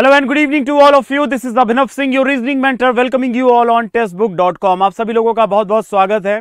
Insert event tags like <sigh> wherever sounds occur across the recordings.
hello and good evening to all of you this is Abhinav Singh your reasoning mentor welcoming you all on Testbook dot com आप सभी लोगों का बहुत बहुत स्वागत है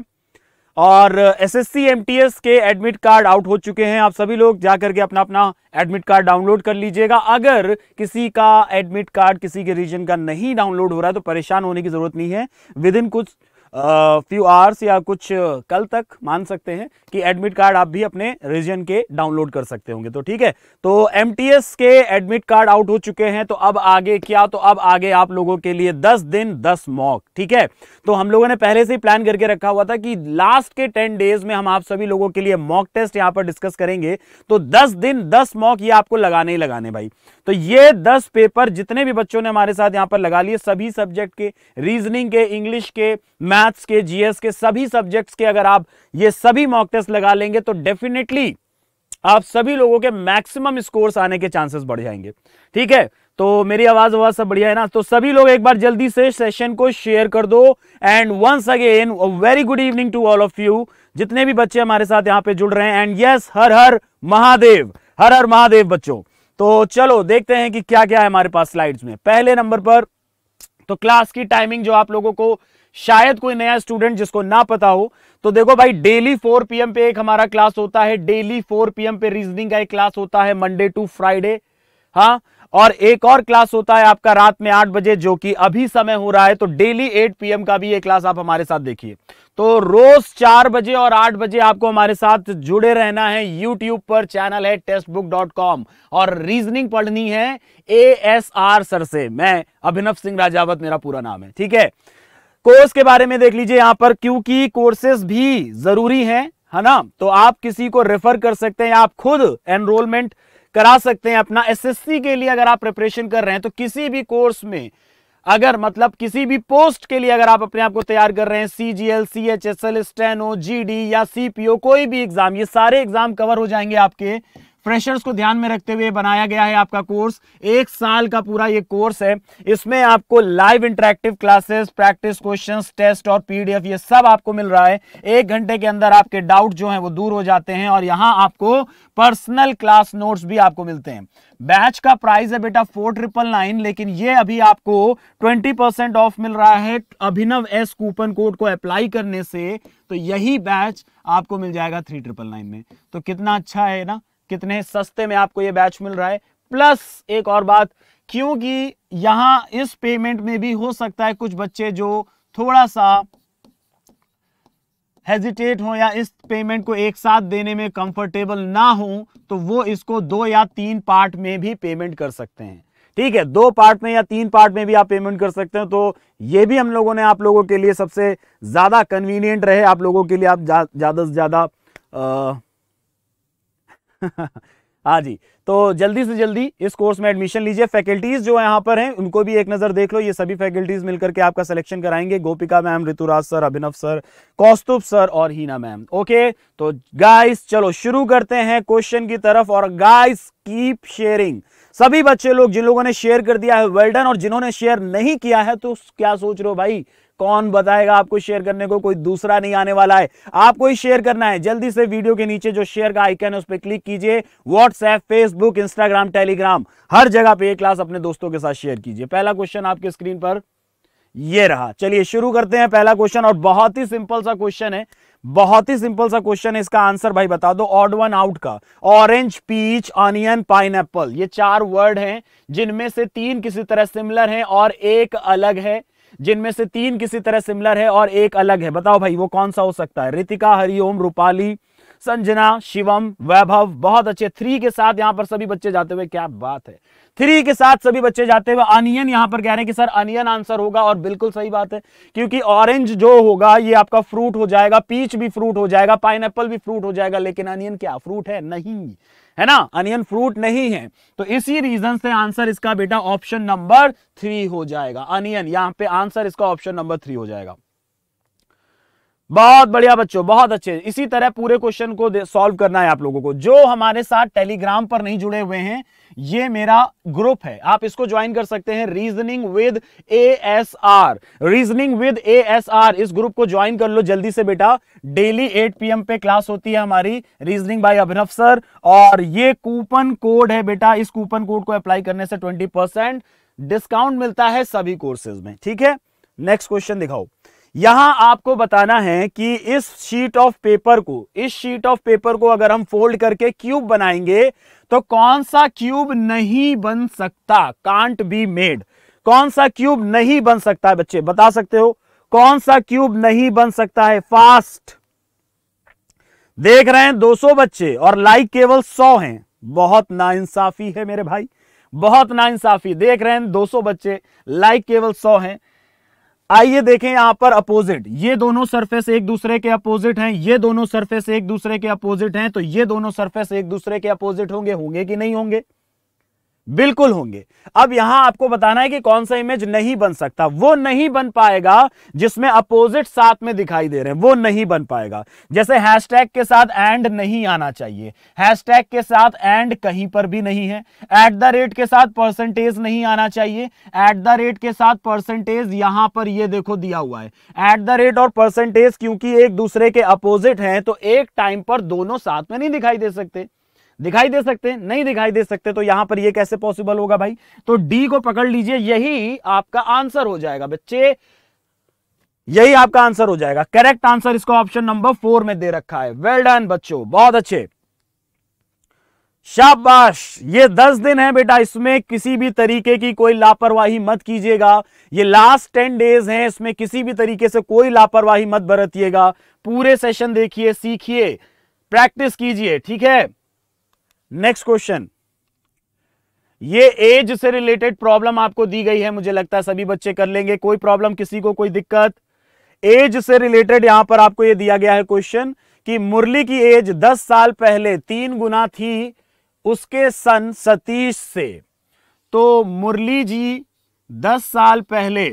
और S S C M T S के एडमिट कार्ड आउट हो चुके हैं आप सभी लोग जा करके अपना अपना एडमिट कार्ड डाउनलोड कर लीजिएगा अगर किसी का एडमिट कार्ड किसी के रीजन का नहीं डाउनलोड हो रहा है तो परेशान होने की जरूरत नहीं है विद इन कुछ फ्यू आवर्स या कुछ कल तक मान सकते हैं कि एडमिट कार्ड आप भी अपने रीजन के डाउनलोड कर सकते होंगे तो ठीक है तो एम के एडमिट कार्ड आउट हो चुके हैं तो अब आगे क्या तो अब आगे आप लोगों के लिए दस दिन दस मॉक ठीक है तो हम लोगों ने पहले से ही प्लान करके रखा हुआ था कि लास्ट के टेन डेज में हम आप सभी लोगों के लिए मॉक टेस्ट यहां पर डिस्कस करेंगे तो दस दिन दस मॉक ये आपको लगाने ही लगाने भाई तो ये दस पेपर जितने भी बच्चों ने हमारे साथ यहां पर लगा लिए सभी सब्जेक्ट के रीजनिंग के इंग्लिश के मैथ मैथ्स के जीएस के सभी सब्जेक्ट्स के अगर आप ये सभी मॉक टेस्ट लगा लेंगे तो डेफिनेटली आप सभी लोगों के मैक्सिमम स्कोर्स आने के चांसेस बढ़ जाएंगे ठीक है तो मेरी आवाज आवाज सब बढ़िया है ना तो सभी लोग एक बार जल्दी से सेशन को शेयर कर दो and once again very good evening to all of you जितने भी बच्चे हमारे साथ यहाँ पे जुड़ रहे हैं एंड यस हर हर महादेव हर हर महादेव बच्चों तो चलो देखते हैं कि क्या क्या है हमारे पास स्लाइड्स में पहले नंबर पर तो क्लास की टाइमिंग जो आप लोगों को शायद कोई नया स्टूडेंट जिसको ना पता हो तो देखो भाई डेली 4 पीएम पे एक हमारा क्लास होता है डेली 4 पीएम पे रीजनिंग का एक क्लास होता है मंडे टू फ्राइडे हाँ और एक और क्लास होता है आपका रात में आठ बजे जो कि अभी समय हो रहा है तो डेली एट पीएम का भी ये क्लास आप हमारे साथ देखिए तो रोज चार बजे और आठ बजे आपको हमारे साथ जुड़े रहना है यूट्यूब पर चैनल है टेस्ट बुक डॉट कॉम और रीजनिंग पढ़नी है ए एस आर सर से मैं अभिनव सिंह राजावत मेरा पूरा नाम है ठीक है कोर्स के बारे में देख लीजिए यहां पर क्योंकि कोर्सेज भी जरूरी हैं है ना तो आप किसी को रेफर कर सकते हैं आप खुद एनरोलमेंट करा सकते हैं अपना एसएससी के लिए अगर आप प्रिपरेशन कर रहे हैं तो किसी भी कोर्स में अगर मतलब किसी भी पोस्ट के लिए अगर आप अपने आप को तैयार कर रहे हैं CGL C H S L steno G D या सीपीओ कोई भी एग्जाम ये सारे एग्जाम कवर हो जाएंगे आपके फ्रेशर्स को ध्यान में रखते हुए बनाया गया है आपका कोर्स एक साल का पूरा ये कोर्स है इसमें आपको live interactive classes practice questions test और पीडीएफ ये सब आपको मिल रहा है एक घंटे के अंदर आपके डाउट जो है वो दूर हो जाते हैं और यहाँ आपको पर्सनल क्लास नोट्स भी आपको मिलते हैं बैच का प्राइस है बेटा फोर ट्रिपल नाइन लेकिन ये अभी आपको ट्वेंटी परसेंट ऑफ मिल रहा है अभिनव एस कूपन कोड को अप्लाई करने से तो यही बैच आपको मिल जाएगा थ्री ट्रिपल नाइन में तो कितना अच्छा है ना कितने सस्ते में आपको ये बैच मिल रहा है प्लस एक और बात क्योंकि यहां इस पेमेंट में भी हो सकता है कुछ बच्चे जो थोड़ा सा हेजिटेट हो या इस पेमेंट को एक साथ देने में कंफर्टेबल ना हो तो वो इसको दो या तीन पार्ट में भी पेमेंट कर सकते हैं ठीक है दो पार्ट में या तीन पार्ट में भी आप पेमेंट कर सकते हैं तो ये भी हम लोगों ने आप लोगों के लिए सबसे ज़्यादा कन्वीनियंट रहे आप लोगों के लिए आप ज़्यादा जा, से ज़्यादा हाँ जी तो जल्दी से जल्दी इस कोर्स में एडमिशन लीजिए फैकल्टीज जो यहाँ पर हैं उनको भी एक नज़र देख लो ये सभी फैकल्टीज मिलकर के आपका सिलेक्शन कराएंगे Gopika ma'am Rituraj sir Abhinav sir Kaustubh sir और हीना मैम ओके तो गाइस चलो शुरू करते हैं क्वेश्चन की तरफ और गाइस कीप शेयरिंग सभी बच्चे लोग जिन लोगों ने शेयर कर दिया है वेल्डन और जिन्होंने शेयर नहीं किया है तो क्या सोच रहे हो भाई कौन बताएगा आपको शेयर करने को कोई दूसरा नहीं आने वाला है आपको ही शेयर करना है जल्दी से वीडियो के नीचे जो शेयर का आइकन है उस पर क्लिक कीजिए व्हाट्सएप फेसबुक इंस्टाग्राम टेलीग्राम हर जगह पे क्लास अपने दोस्तों के साथ शेयर कीजिए पहला क्वेश्चन आपके स्क्रीन पर यह रहा चलिए शुरू करते हैं पहला क्वेश्चन और बहुत ही सिंपल सा क्वेश्चन है बहुत ही सिंपल सा क्वेश्चन है इसका आंसर भाई बता दो ऑड वन आउट का ऑरेंज पीच ऑनियन पाइन ये चार वर्ड हैं जिनमें से तीन किसी तरह सिमिलर हैं और एक अलग है जिनमें से तीन किसी तरह सिमिलर है और एक अलग है बताओ भाई वो कौन सा हो सकता है रितिका हरिओम रूपाली संजना शिवम वैभव बहुत अच्छे थ्री के साथ यहाँ पर सभी बच्चे जाते हुए क्या बात है थ्री के साथ सभी बच्चे जाते हुए अनियन यहाँ पर कह रहे हैं कि सर अनियन आंसर होगा और बिल्कुल सही बात है क्योंकि ऑरेंज जो होगा ये आपका फ्रूट हो जाएगा पीच भी फ्रूट हो जाएगा पाइन भी फ्रूट हो जाएगा लेकिन अनियन क्या फ्रूट है नहीं है ना अनियन फ्रूट नहीं है तो इसी रीजन से आंसर इसका बेटा ऑप्शन नंबर थ्री हो जाएगा अनियन यहाँ पे आंसर इसका ऑप्शन नंबर थ्री हो जाएगा बहुत बढ़िया बच्चों बहुत अच्छे इसी तरह पूरे क्वेश्चन को सॉल्व करना है आप लोगों को जो हमारे साथ टेलीग्राम पर नहीं जुड़े हुए हैं ये मेरा ग्रुप है आप इसको ज्वाइन कर सकते हैं reasoning with A S R reasoning with A S R इस ग्रुप को ज्वाइन कर लो जल्दी से बेटा डेली 8 पीएम पे क्लास होती है हमारी रीजनिंग बाय अभिनव सर और ये कूपन कोड है बेटा इस कूपन कोड को अप्लाई करने से ट्वेंटी डिस्काउंट मिलता है सभी कोर्सेज में ठीक है नेक्स्ट क्वेश्चन दिखाओ यहां आपको बताना है कि इस शीट ऑफ पेपर को इस शीट ऑफ पेपर को अगर हम फोल्ड करके क्यूब बनाएंगे तो कौन सा क्यूब नहीं बन सकता कांट बी मेड कौन सा क्यूब नहीं बन सकता है बच्चे बता सकते हो कौन सा क्यूब नहीं बन सकता है फास्ट देख रहे हैं 200 बच्चे और लाइक केवल 100 हैं बहुत नाइंसाफी है मेरे भाई बहुत नाइंसाफी देख रहे हैं 200 बच्चे लाइक केवल 100 हैं आइए देखें यहां पर अपोजिट ये दोनों सरफेस एक दूसरे के अपोजिट हैं ये दोनों सरफेस एक दूसरे के अपोजिट हैं तो ये दोनों सरफेस एक दूसरे के अपोजिट होंगे होंगे कि नहीं होंगे बिल्कुल होंगे अब यहां आपको बताना है कि कौन सा इमेज नहीं बन सकता वो नहीं बन पाएगा जिसमें अपोजिट साथ में दिखाई दे रहे हैं वो नहीं बन पाएगा जैसे हैशटैग के साथ एंड नहीं आना चाहिए हैशटैग के साथ एंड कहीं पर भी नहीं है एट द रेट के साथ परसेंटेज नहीं आना चाहिए एट द रेट के साथ परसेंटेज यहां पर यह देखो दिया हुआ है एट द रेट और परसेंटेज क्योंकि एक दूसरे के अपोजिट है तो एक टाइम पर दोनों साथ में नहीं दिखाई दे सकते दिखाई दे सकते हैं नहीं दिखाई दे सकते तो यहां पर ये कैसे पॉसिबल होगा भाई तो डी को पकड़ लीजिए यही आपका आंसर हो जाएगा बच्चे यही आपका आंसर हो जाएगा करेक्ट आंसर इसको ऑप्शन नंबर फोर में दे रखा है वेल डन बच्चों बहुत अच्छे शाबाश ये दस दिन है बेटा इसमें किसी भी तरीके की कोई लापरवाही मत कीजिएगा ये लास्ट टेन डेज हैं इसमें किसी भी तरीके से कोई लापरवाही मत बरतिएगा पूरे सेशन देखिए सीखिए प्रैक्टिस कीजिए ठीक है नेक्स्ट क्वेश्चन ये एज से रिलेटेड प्रॉब्लम आपको दी गई है मुझे लगता है सभी बच्चे कर लेंगे कोई प्रॉब्लम किसी को कोई दिक्कत एज से रिलेटेड यहां पर आपको ये दिया गया है क्वेश्चन कि मुरली की एज 10 साल पहले तीन गुना थी उसके सन सतीश से तो मुरली जी 10 साल पहले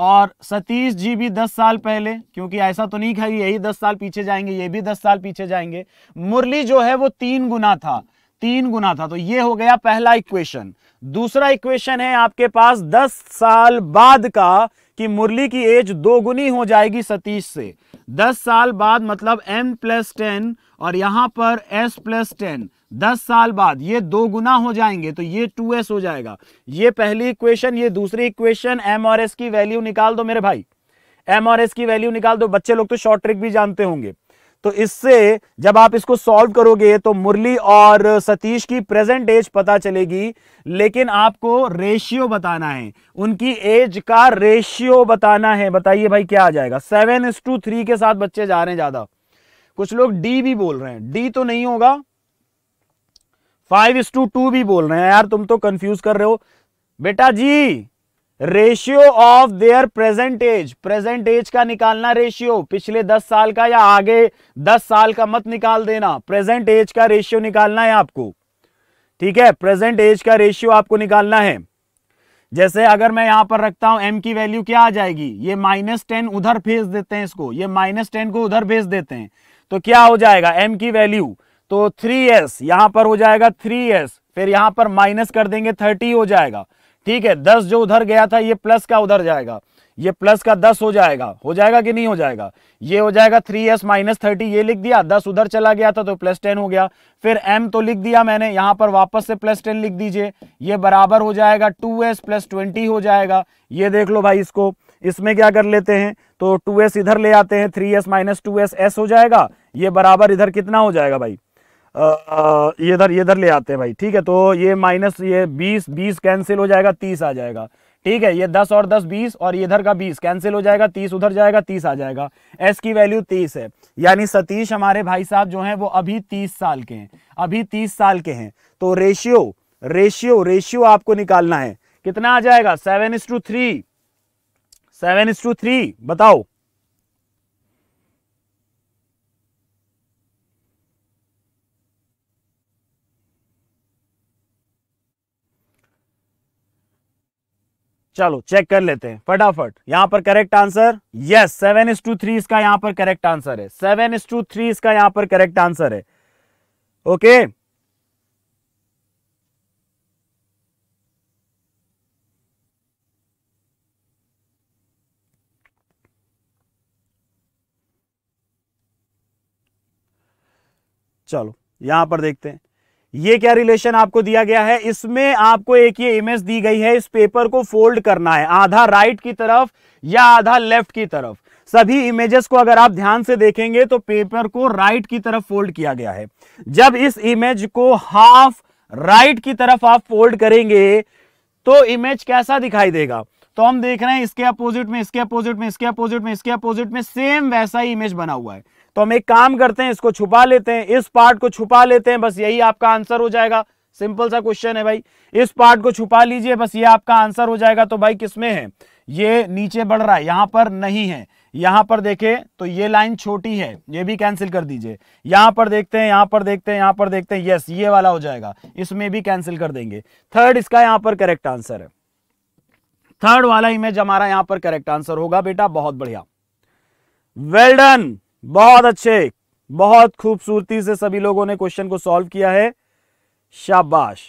और सतीश जी भी दस साल पहले क्योंकि ऐसा तो नहीं खाई यही दस साल पीछे जाएंगे ये भी दस साल पीछे जाएंगे मुरली जो है वो तीन गुना था तीन गुना था तो ये हो गया पहला इक्वेशन दूसरा इक्वेशन है आपके पास दस साल बाद का कि मुरली की एज दो गुनी हो जाएगी सतीश से दस साल बाद मतलब एम प्लस टेन और यहां पर एस प्लस टेन दस साल बाद ये दो गुना हो जाएंगे तो ये टू एस हो जाएगा ये पहली इक्वेशन ये दूसरी इक्वेशन एम और एस की वैल्यू निकाल दो मेरे भाई एम और एस की वैल्यू निकाल दो बच्चे लोग तो शॉर्ट ट्रिक भी जानते होंगे तो इससे जब आप इसको सॉल्व करोगे तो मुरली और सतीश की प्रेजेंट एज पता चलेगी लेकिन आपको रेशियो बताना है उनकी एज का रेशियो बताना है बताइए भाई क्या आ जाएगा सेवन इस टू थ्री के साथ बच्चे जा रहे हैं ज़्यादा कुछ लोग डी भी बोल रहे हैं डी तो नहीं होगा फाइव इज टू टू भी बोल रहे हैं यार तुम तो कंफ्यूज कर रहे हो बेटा जी ratio of their present age present age का निकालना रेशियो पिछले दस साल का या आगे दस साल का मत निकाल देना प्रेजेंट एज का रेशियो निकालना है आपको ठीक है प्रेजेंट एज का रेशियो आपको निकालना है जैसे अगर मैं यहां पर रखता हूं एम की वैल्यू क्या आ जाएगी ये माइनस टेन उधर भेज देते हैं इसको ये माइनस टेन को उधर भेज देते हैं तो क्या हो जाएगा एम की वैल्यू तो थ्री एस यहां पर हो जाएगा थ्री एस फिर यहां पर माइनस कर देंगे थर्टी हो जाएगा ठीक है दस जो उधर गया था ये प्लस का उधर जाएगा ये प्लस का दस हो जाएगा हो जाएगा कि नहीं हो जाएगा ये हो जाएगा थ्री एस माइनस थर्टी ये लिख दिया दस उधर चला गया था तो प्लस टेन हो गया फिर एम तो लिख दिया मैंने यहां पर वापस से प्लस टेन लिख दीजिए ये बराबर हो जाएगा टू एस प्लस ट्वेंटी हो जाएगा ये देख लो भाई इसको इसमें क्या कर लेते हैं तो टू एस इधर ले आते हैं three S minus two S S हो जाएगा ये बराबर इधर कितना हो जाएगा भाई ये इधर ये इधर ले आते हैं भाई ठीक है तो ये माइनस ये बीस बीस कैंसिल हो जाएगा तीस आ जाएगा ठीक है ये दस और दस बीस और इधर का बीस कैंसिल हो जाएगा तीस उधर जाएगा तीस आ जाएगा एस की वैल्यू तीस है यानी सतीश हमारे भाई साहब जो हैं वो अभी तीस साल के हैं अभी तीस साल के हैं तो रेशियो रेशियो रेशियो आपको निकालना है कितना आ जाएगा seven is two three seven is two three बताओ चलो चेक कर लेते हैं फटाफट यहाँ पर correct answer yes seven is two three इसका यहाँ पर करेक्ट आंसर है सेवन इज टू थ्री इसका यहाँ पर करेक्ट आंसर है ओके चलो यहां पर देखते हैं ये क्या रिलेशन आपको दिया गया है इसमें आपको एक ये इमेज दी गई है इस पेपर को फोल्ड करना है आधा राइट की तरफ या आधा लेफ्ट की तरफ सभी इमेजेस को अगर आप ध्यान से देखेंगे तो पेपर को राइट की तरफ फोल्ड किया गया है जब इस इमेज को हाफ राइट की तरफ आप फोल्ड करेंगे तो इमेज कैसा दिखाई देगा तो हम देख रहे हैं इसके अपोजिट में इसके अपोजिट में इसके अपोजिट में इसके अपोजिट में सेम वैसा ही इमेज बना हुआ है तो हम एक काम करते हैं इसको छुपा लेते हैं इस पार्ट को छुपा लेते हैं बस यही आपका आंसर हो जाएगा सिंपल सा क्वेश्चन है भाई इस पार्ट को छुपा लीजिए बस ये आपका आंसर हो जाएगा तो भाई किसमें है ये नीचे बढ़ रहा है यहां पर नहीं है यहां पर देखे तो ये लाइन छोटी है ये भी कैंसिल कर दीजिए यहां पर देखते हैं यहां पर देखते हैं यहां पर देखते हैं यस ये वाला हो जाएगा इसमें भी कैंसिल कर देंगे थर्ड इसका यहां पर करेक्ट आंसर है थर्ड वाला इमेज हमारा यहां पर करेक्ट आंसर होगा बेटा बहुत बढ़िया वेल डन बहुत अच्छे बहुत खूबसूरती से सभी लोगों ने क्वेश्चन को सॉल्व किया है शाबाश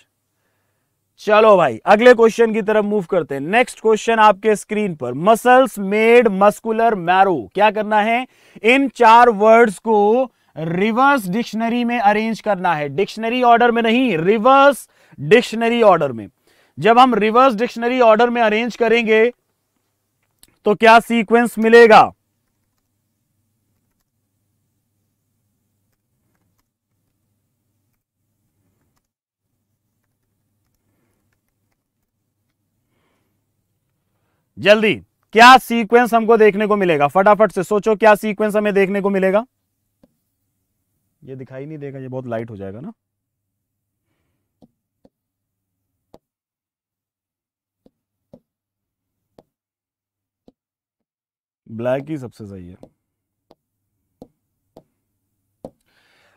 चलो भाई अगले क्वेश्चन की तरफ मूव करते हैं नेक्स्ट क्वेश्चन आपके स्क्रीन पर मसल्स मेड मस्कुलर मैरो क्या करना है इन चार वर्ड्स को रिवर्स डिक्शनरी में अरेंज करना है डिक्शनरी ऑर्डर में नहीं रिवर्स डिक्शनरी ऑर्डर में जब हम रिवर्स डिक्शनरी ऑर्डर में अरेंज करेंगे तो क्या सीक्वेंस मिलेगा जल्दी क्या सीक्वेंस हमको देखने को मिलेगा फटाफट से सोचो क्या सीक्वेंस हमें देखने को मिलेगा ये दिखाई नहीं देगा ये बहुत लाइट हो जाएगा ना ब्लैक ही सबसे सही है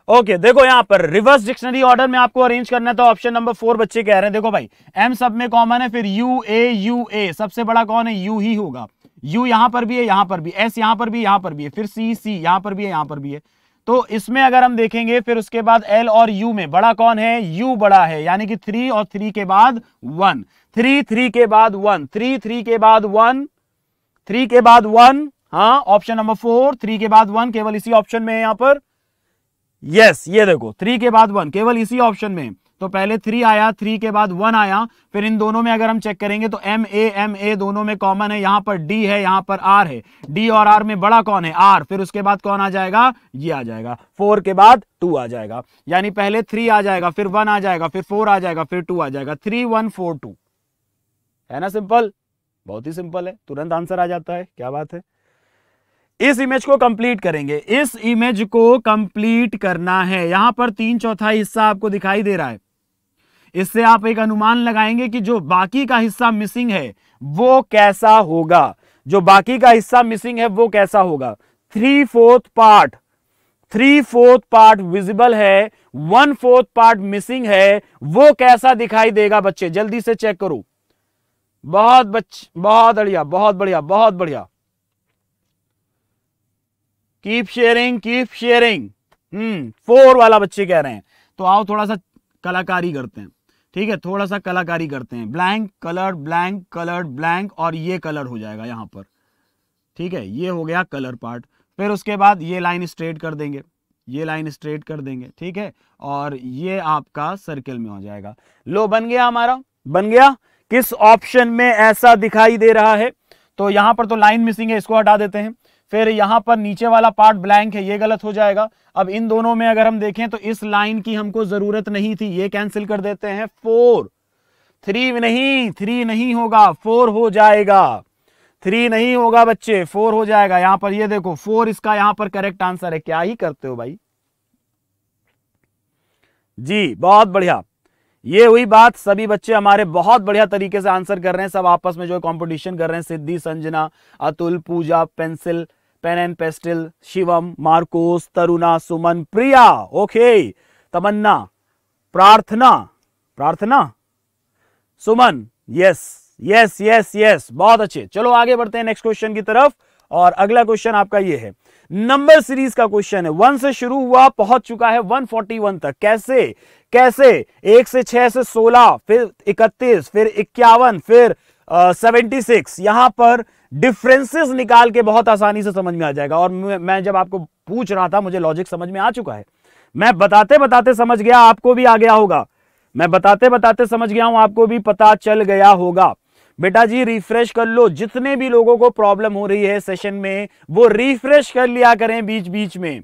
ओके okay, देखो यहाँ पर रिवर्स डिक्शनरी ऑर्डर में आपको अरेंज करना था ऑप्शन नंबर फोर बच्चे कह रहे हैं देखो भाई एम सब में कॉमन है फिर यू ए यू ए सबसे बड़ा कौन है यू ही होगा यू यहां पर भी है यहां पर भी एस यहां पर भी यहां पर भी है फिर सी सी यहां पर भी है यहां पर भी है तो इसमें अगर हम देखेंगे फिर उसके बाद एल और यू में बड़ा कौन है यू बड़ा है यानी कि थ्री और थ्री के बाद वन थ्री थ्री के बाद वन थ्री थ्री के बाद वन थ्री के बाद वन हाँ ऑप्शन नंबर फोर थ्री के बाद वन केवल इसी ऑप्शन में है यहां पर यस yes, ये देखो थ्री के बाद वन केवल इसी ऑप्शन में तो पहले थ्री आया थ्री के बाद वन आया फिर इन दोनों में अगर हम चेक करेंगे तो एम ए एम ए दोनों में कॉमन है यहां पर डी है यहां पर आर है डी और आर में बड़ा कौन है आर फिर उसके बाद कौन आ जाएगा ये आ जाएगा फोर के बाद टू आ जाएगा यानी पहले थ्री आ जाएगा फिर वन आ जाएगा फिर फोर आ जाएगा फिर टू आ जाएगा थ्री वन फोर टू है ना सिंपल बहुत ही सिंपल है तुरंत आंसर आ जाता है क्या बात है इस इमेज को कंप्लीट करेंगे इस इमेज को कंप्लीट करना है यहां पर तीन चौथाई हिस्सा आपको दिखाई दे रहा है इससे आप एक अनुमान लगाएंगे कि जो बाकी का हिस्सा मिसिंग है वो कैसा होगा जो बाकी का हिस्सा मिसिंग है वो कैसा होगा three fourth part three fourth part visible है वन फोर्थ पार्ट मिसिंग है वो कैसा दिखाई देगा बच्चे जल्दी से चेक करो बहुत बच्चे बहुत बढ़िया बहुत बढ़िया बहुत बढ़िया keep sharing keep sharing hmm four वाला बच्चे कह रहे हैं तो आओ थोड़ा सा कलाकारी करते हैं ठीक है थोड़ा सा कलाकारी करते हैं blank colour blank colour blank और ये कलर हो जाएगा यहां पर ठीक है ये हो गया कलर पार्ट फिर उसके बाद ये लाइन स्ट्रेट कर देंगे ये लाइन स्ट्रेट कर देंगे ठीक है और ये आपका सर्कल में हो जाएगा लो बन गया हमारा बन गया किस ऑप्शन में ऐसा दिखाई दे रहा है तो यहां पर तो लाइन मिसिंग है इसको हटा देते हैं फिर यहाँ पर नीचे वाला पार्ट ब्लैंक है ये गलत हो जाएगा अब इन दोनों में अगर हम देखें तो इस लाइन की हमको जरूरत नहीं थी ये कैंसिल कर देते हैं फोर थ्री नहीं थ्री नहीं होगा फोर हो जाएगा थ्री नहीं होगा बच्चे फोर हो जाएगा यहां पर ये देखो फोर इसका यहां पर करेक्ट आंसर है क्या ही करते हो भाई जी बहुत बढ़िया ये हुई बात सभी बच्चे हमारे बहुत बढ़िया तरीके से आंसर कर रहे हैं सब आपस में जो कंपटीशन कर रहे हैं Siddhi Sanjana Atul Puja pencil pen and pastel Shivam Marcos Taruna Suman Priya okay Tamanna Prarthana Prarthana Suman yes yes yes yes बहुत अच्छे चलो आगे बढ़ते हैं नेक्स्ट क्वेश्चन की तरफ और अगला क्वेश्चन आपका ये है नंबर सीरीज का क्वेश्चन है वन से शुरू हुआ पहुंच चुका है 141 तक कैसे कैसे एक से छह से सोलह फिर इकतीस फिर इक्यावन फिर सेवेंटी सिक्स यहां पर डिफरेंसेस निकाल के बहुत आसानी से समझ में आ जाएगा और मैं जब आपको पूछ रहा था मुझे लॉजिक समझ में आ चुका है मैं बताते बताते समझ गया आपको भी आ गया होगा मैं बताते बताते समझ गया हूं आपको भी पता चल गया होगा बेटा जी रिफ्रेश कर लो जितने भी लोगों को प्रॉब्लम हो रही है सेशन में वो रिफ्रेश कर लिया करें बीच बीच में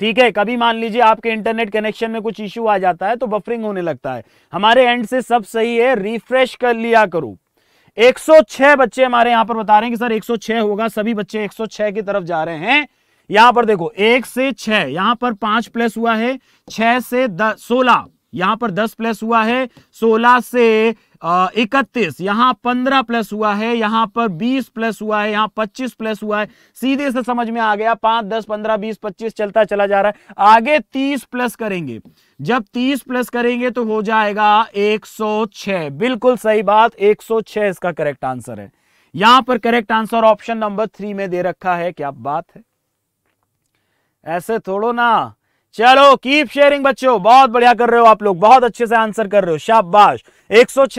ठीक है कभी मान लीजिए आपके इंटरनेट कनेक्शन में कुछ इश्यू आ जाता है तो बफरिंग होने लगता है हमारे एंड से सब सही है रिफ्रेश कर लिया करूं 106 बच्चे हमारे यहां पर बता रहे हैं कि सर 106 होगा सभी बच्चे 106 की तरफ जा रहे हैं यहां पर देखो एक से छह यहां पर पांच प्लस हुआ है छह से दस सोलह यहां पर दस प्लस हुआ है सोलह से इकतीस यहां पंद्रह प्लस हुआ है यहां पर बीस प्लस हुआ है यहां पच्चीस प्लस हुआ है सीधे से समझ में आ गया पांच दस पंद्रह बीस पच्चीस चलता चला जा रहा है आगे तीस प्लस करेंगे जब तीस प्लस करेंगे तो हो जाएगा एक सौ छह बिल्कुल सही बात एक सौ छह इसका करेक्ट आंसर है यहां पर correct answer option number three में दे रखा है क्या बात है ऐसे थोड़ो ना चलो कीप शेयरिंग बच्चों बहुत बढ़िया कर रहे हो आप लोग बहुत अच्छे से आंसर कर रहे हो शाबाश 106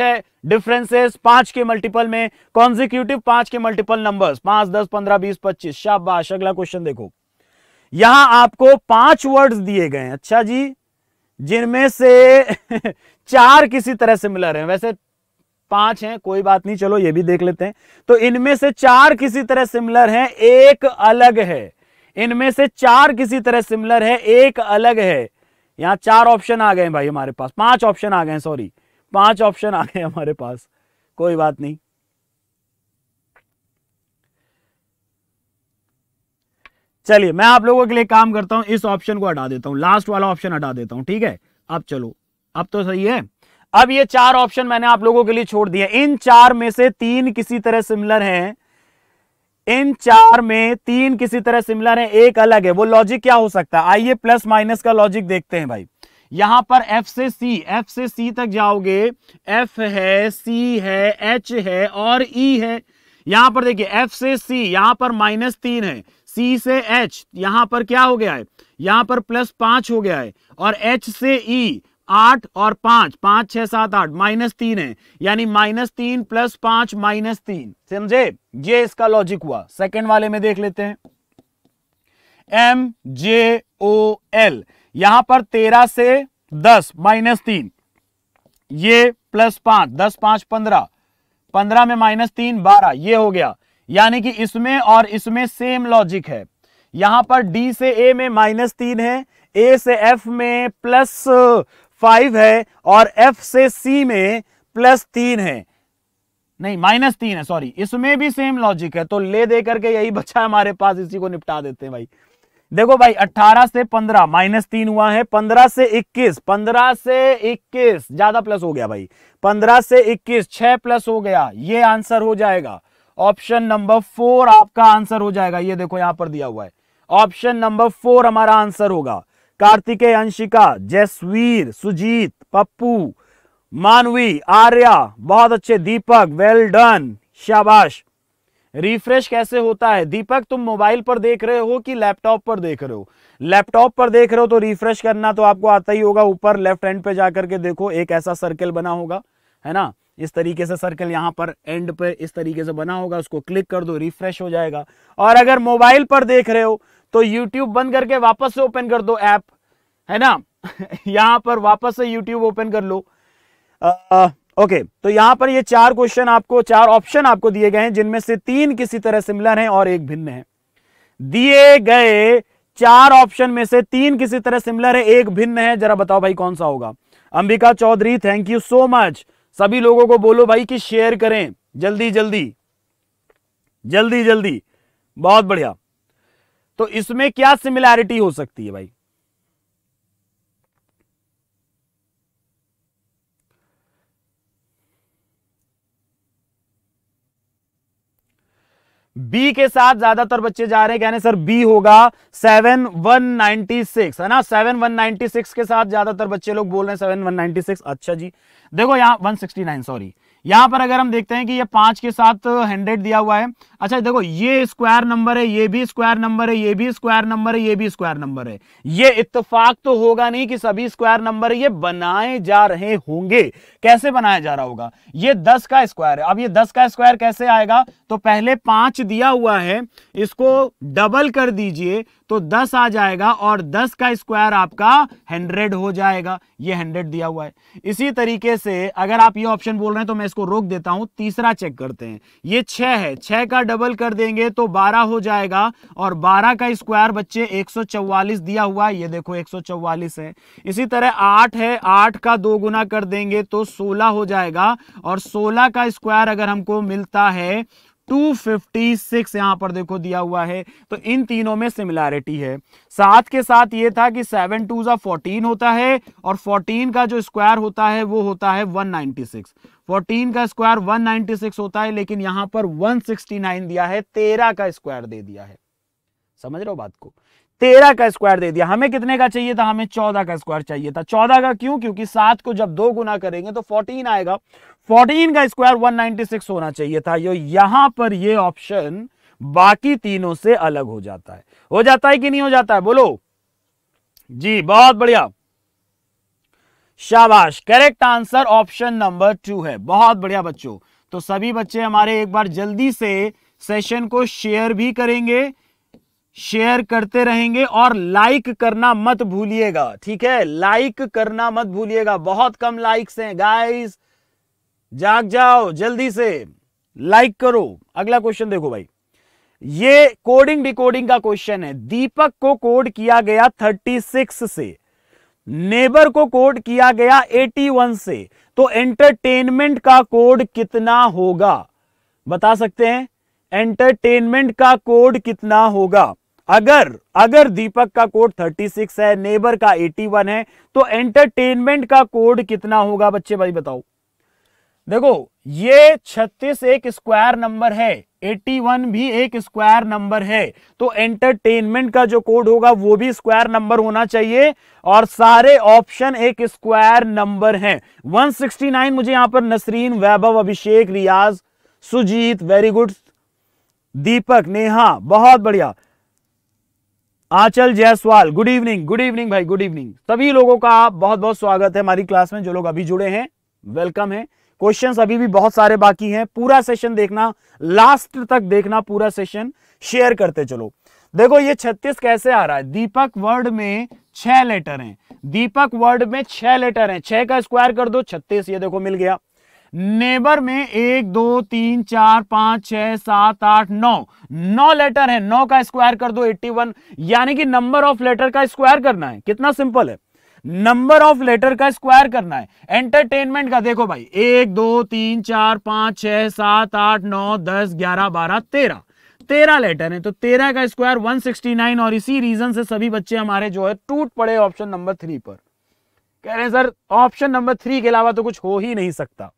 डिफरेंसेस पांच के मल्टीपल में कॉन्जिक्यूटिव पांच के मल्टीपल नंबर्स पांच दस पंद्रह बीस पच्चीस शाबाश अगला क्वेश्चन देखो यहां आपको पांच वर्ड्स दिए गए अच्छा जी जिनमें से <laughs> चार किसी तरह सिमिलर हैं वैसे पांच हैं कोई बात नहीं चलो ये भी देख लेते हैं तो इनमें से चार किसी तरह सिमिलर हैं एक अलग है इनमें से चार किसी तरह सिमिलर है एक अलग है यहां चार ऑप्शन आ गए भाई हमारे पास पांच ऑप्शन आ गए सॉरी पांच ऑप्शन आ गए हमारे पास कोई बात नहीं चलिए मैं आप लोगों के लिए काम करता हूं इस ऑप्शन को हटा देता हूं लास्ट वाला ऑप्शन हटा देता हूं ठीक है अब चलो अब तो सही है अब ये चार ऑप्शन मैंने आप लोगों के लिए छोड़ दिया इन चार में से तीन किसी तरह सिमिलर हैं इन चार में तीन किसी तरह सिमिलर है एक अलग है वो लॉजिक क्या हो सकता है आइए प्लस माइनस का लॉजिक देखते हैं भाई यहां पर F से C, F से C तक जाओगे F है C है H है और E है यहां पर देखिए F से C यहां पर माइनस तीन है C से H यहां पर क्या हो गया है यहां पर प्लस पांच हो गया है और H से E आठ और पांच पांच छह सात आठ माइनस तीन है यानी माइनस तीन प्लस पांच माइनस तीन समझे ये इसका लॉजिक हुआ सेकंड वाले में देख लेते हैं एम जे ओ एल यहां पर तेरह से दस माइनस तीन ये प्लस पांच दस पांच पंद्रह पंद्रह में माइनस तीन बारह ये हो गया यानी कि इसमें और इसमें सेम लॉजिक है यहां पर डी से ए में माइनस तीन है ए से एफ में प्लस फाइव है और एफ से सी में प्लस तीन है नहीं माइनस तीन है सॉरी इसमें भी सेम लॉजिक है तो ले दे करके यही बच्चा हमारे पास इसी को निपटा देते हैं भाई देखो भाई 18 से 15 माइनस तीन हुआ है 15 से 21 15 से 21 ज्यादा प्लस हो गया भाई 15 से 21 छह प्लस हो गया ये आंसर हो जाएगा ऑप्शन नंबर फोर आपका आंसर हो जाएगा ये देखो यहां पर दिया हुआ है ऑप्शन नंबर फोर हमारा आंसर होगा कार्तिकेय अंशिका जसवीर सुजीत पप्पू मानवी आर्या बहुत अच्छे दीपक वेल डन शाबाश रिफ्रेश कैसे होता है दीपक तुम मोबाइल पर देख रहे हो कि लैपटॉप पर देख रहे हो लैपटॉप पर देख रहे हो तो रिफ्रेश करना तो आपको आता ही होगा ऊपर लेफ्ट एंड पे जाकर के देखो एक ऐसा सर्कल बना होगा है ना इस तरीके से सर्कल यहां पर एंड पे इस तरीके से बना होगा उसको क्लिक कर दो रिफ्रेश हो जाएगा और अगर मोबाइल पर देख रहे हो तो यूट्यूब बंद करके वापस से ओपन कर दो ऐप है ना <laughs> यहां पर वापस से यूट्यूब ओपन कर लो आ, आ, ओके तो यहां पर ये चार क्वेश्चन आपको चार ऑप्शन आपको दिए गए हैं जिनमें से तीन किसी तरह सिमिलर हैं और एक भिन्न है दिए गए चार ऑप्शन में से तीन किसी तरह सिमिलर है एक भिन्न है जरा बताओ भाई कौन सा होगा Ambika Chaudhary thank you so much सभी लोगों को बोलो भाई कि शेयर करें जल्दी जल्दी जल्दी जल्दी बहुत बढ़िया तो इसमें क्या सिमिलैरिटी हो सकती है भाई बी के साथ ज्यादातर बच्चे जा रहे हैं कहने सर बी होगा सेवन वन नाइनटी सिक्स है ना सेवन वन नाइनटी सिक्स के साथ ज्यादातर बच्चे लोग बोल रहे हैं सेवन वन नाइनटी सिक्स अच्छा जी देखो यहां वन सिक्सटी नाइन सॉरी यहां पर अगर हम देखते हैं कि ये पांच के साथ हंड्रेड दिया हुआ है अच्छा देखो ये स्क्वायर नंबर है ये भी स्क्वायर नंबर है ये भी स्क्वायर नंबर है ये भी स्क्वायर नंबर है ये इतफाक तो होगा नहीं कि सभी स्क्वायर नंबर ये बनाए जा रहे होंगे कैसे बनाया जा रहा होगा ये दस का स्क्वायर है अब ये दस का स्क्वायर कैसे आएगा तो पहले पांच दिया हुआ है इसको डबल कर दीजिए तो दस आ जाएगा और दस का स्क्वायर आपका हंड्रेड हो जाएगा ये हंड्रेड दिया हुआ है इसी तरीके से अगर आप ये ऑप्शन बोल रहे हैं तो मैं इसको रोक देता हूं तीसरा चेक करते हैं ये छह है छह का डबल कर देंगे तो बारह हो जाएगा और बारह का स्क्वायर बच्चे एक दिया हुआ है ये देखो एक है इसी तरह आठ है आठ का दो गुना कर देंगे तो सोलह हो जाएगा और सोलह का स्क्वायर अगर हमको मिलता है 256 यहां पर देखो दिया हुआ है तो इन तीनों में सिमिलैरिटी है साथ के साथ ये था कि सेवन टू ज़ा फोर्टीन होता है और फोर्टीन का जो स्क्वायर होता है वो होता है 196 14 का स्क्वायर 196 होता है लेकिन यहां पर 169 दिया है 13 का स्क्वायर दे दिया है समझ रहे हो बात को तेरह का स्क्वायर दे दिया हमें कितने का चाहिए था हमें चौदह का स्क्वायर चाहिए था चौदह का क्यों क्योंकि सात को जब दो गुना करेंगे तो फोर्टीन आएगा फोर्टीन का स्क्वायर सिक्स होना चाहिए था यो यहां पर ये ऑप्शन बाकी तीनों से अलग हो जाता है हो जाता है कि नहीं हो जाता है बोलो जी बहुत बढ़िया शाबाश correct answer option number two है बहुत बढ़िया बच्चों तो सभी बच्चे हमारे एक बार जल्दी से सेशन को शेयर भी करेंगे शेयर करते रहेंगे और लाइक करना मत भूलिएगा ठीक है लाइक करना मत भूलिएगा बहुत कम लाइक्स हैं गाइस जाग जाओ जल्दी से लाइक करो अगला क्वेश्चन देखो भाई ये कोडिंग डिकोडिंग का क्वेश्चन है दीपक को कोड किया गया 36 से नेबर को कोड किया गया 81 से तो एंटरटेनमेंट का कोड कितना होगा बता सकते हैं एंटरटेनमेंट का कोड कितना होगा अगर अगर दीपक का कोड 36 है नेबर का 81 है तो एंटरटेनमेंट का कोड कितना होगा बच्चे भाई बताओ देखो ये 36 एक स्क्वायर नंबर है 81 भी एक स्क्वायर नंबर है तो एंटरटेनमेंट का जो कोड होगा वो भी स्क्वायर नंबर होना चाहिए और सारे ऑप्शन एक स्क्वायर नंबर हैं 169 मुझे यहां पर नसरीन वैभव अभिषेक रियाज सुजीत वेरी गुड दीपक नेहा बहुत बढ़िया Aanchal Jaiswal good evening good evening भाई गुड इवनिंग सभी लोगों का बहुत बहुत स्वागत है हमारी क्लास में जो लोग अभी जुड़े हैं वेलकम है क्वेश्चन अभी भी बहुत सारे बाकी हैं पूरा सेशन देखना लास्ट तक देखना पूरा सेशन शेयर करते चलो देखो ये छत्तीस कैसे आ रहा है दीपक वर्ड में छह लेटर हैं दीपक वर्ड में छह लेटर हैं छह का स्क्वायर कर दो छत्तीस ये देखो मिल गया नेबर में एक दो तीन चार पांच छह सात आठ नौ नौ लेटर है नौ का स्क्वायर कर दो एट्टी वन यानी कि नंबर ऑफ लेटर का स्क्वायर करना है कितना सिंपल है नंबर ऑफ लेटर का स्क्वायर करना है एंटरटेनमेंट का देखो भाई एक दो तीन चार पांच छह सात आठ नौ दस ग्यारह बारह तेरह तेरह लेटर है तो तेरह का स्क्वायर 169 और इसी रीजन से सभी बच्चे हमारे जो है टूट पड़े ऑप्शन नंबर थ्री पर कह रहे हैं सर ऑप्शन नंबर थ्री के अलावा तो कुछ हो ही नहीं सकता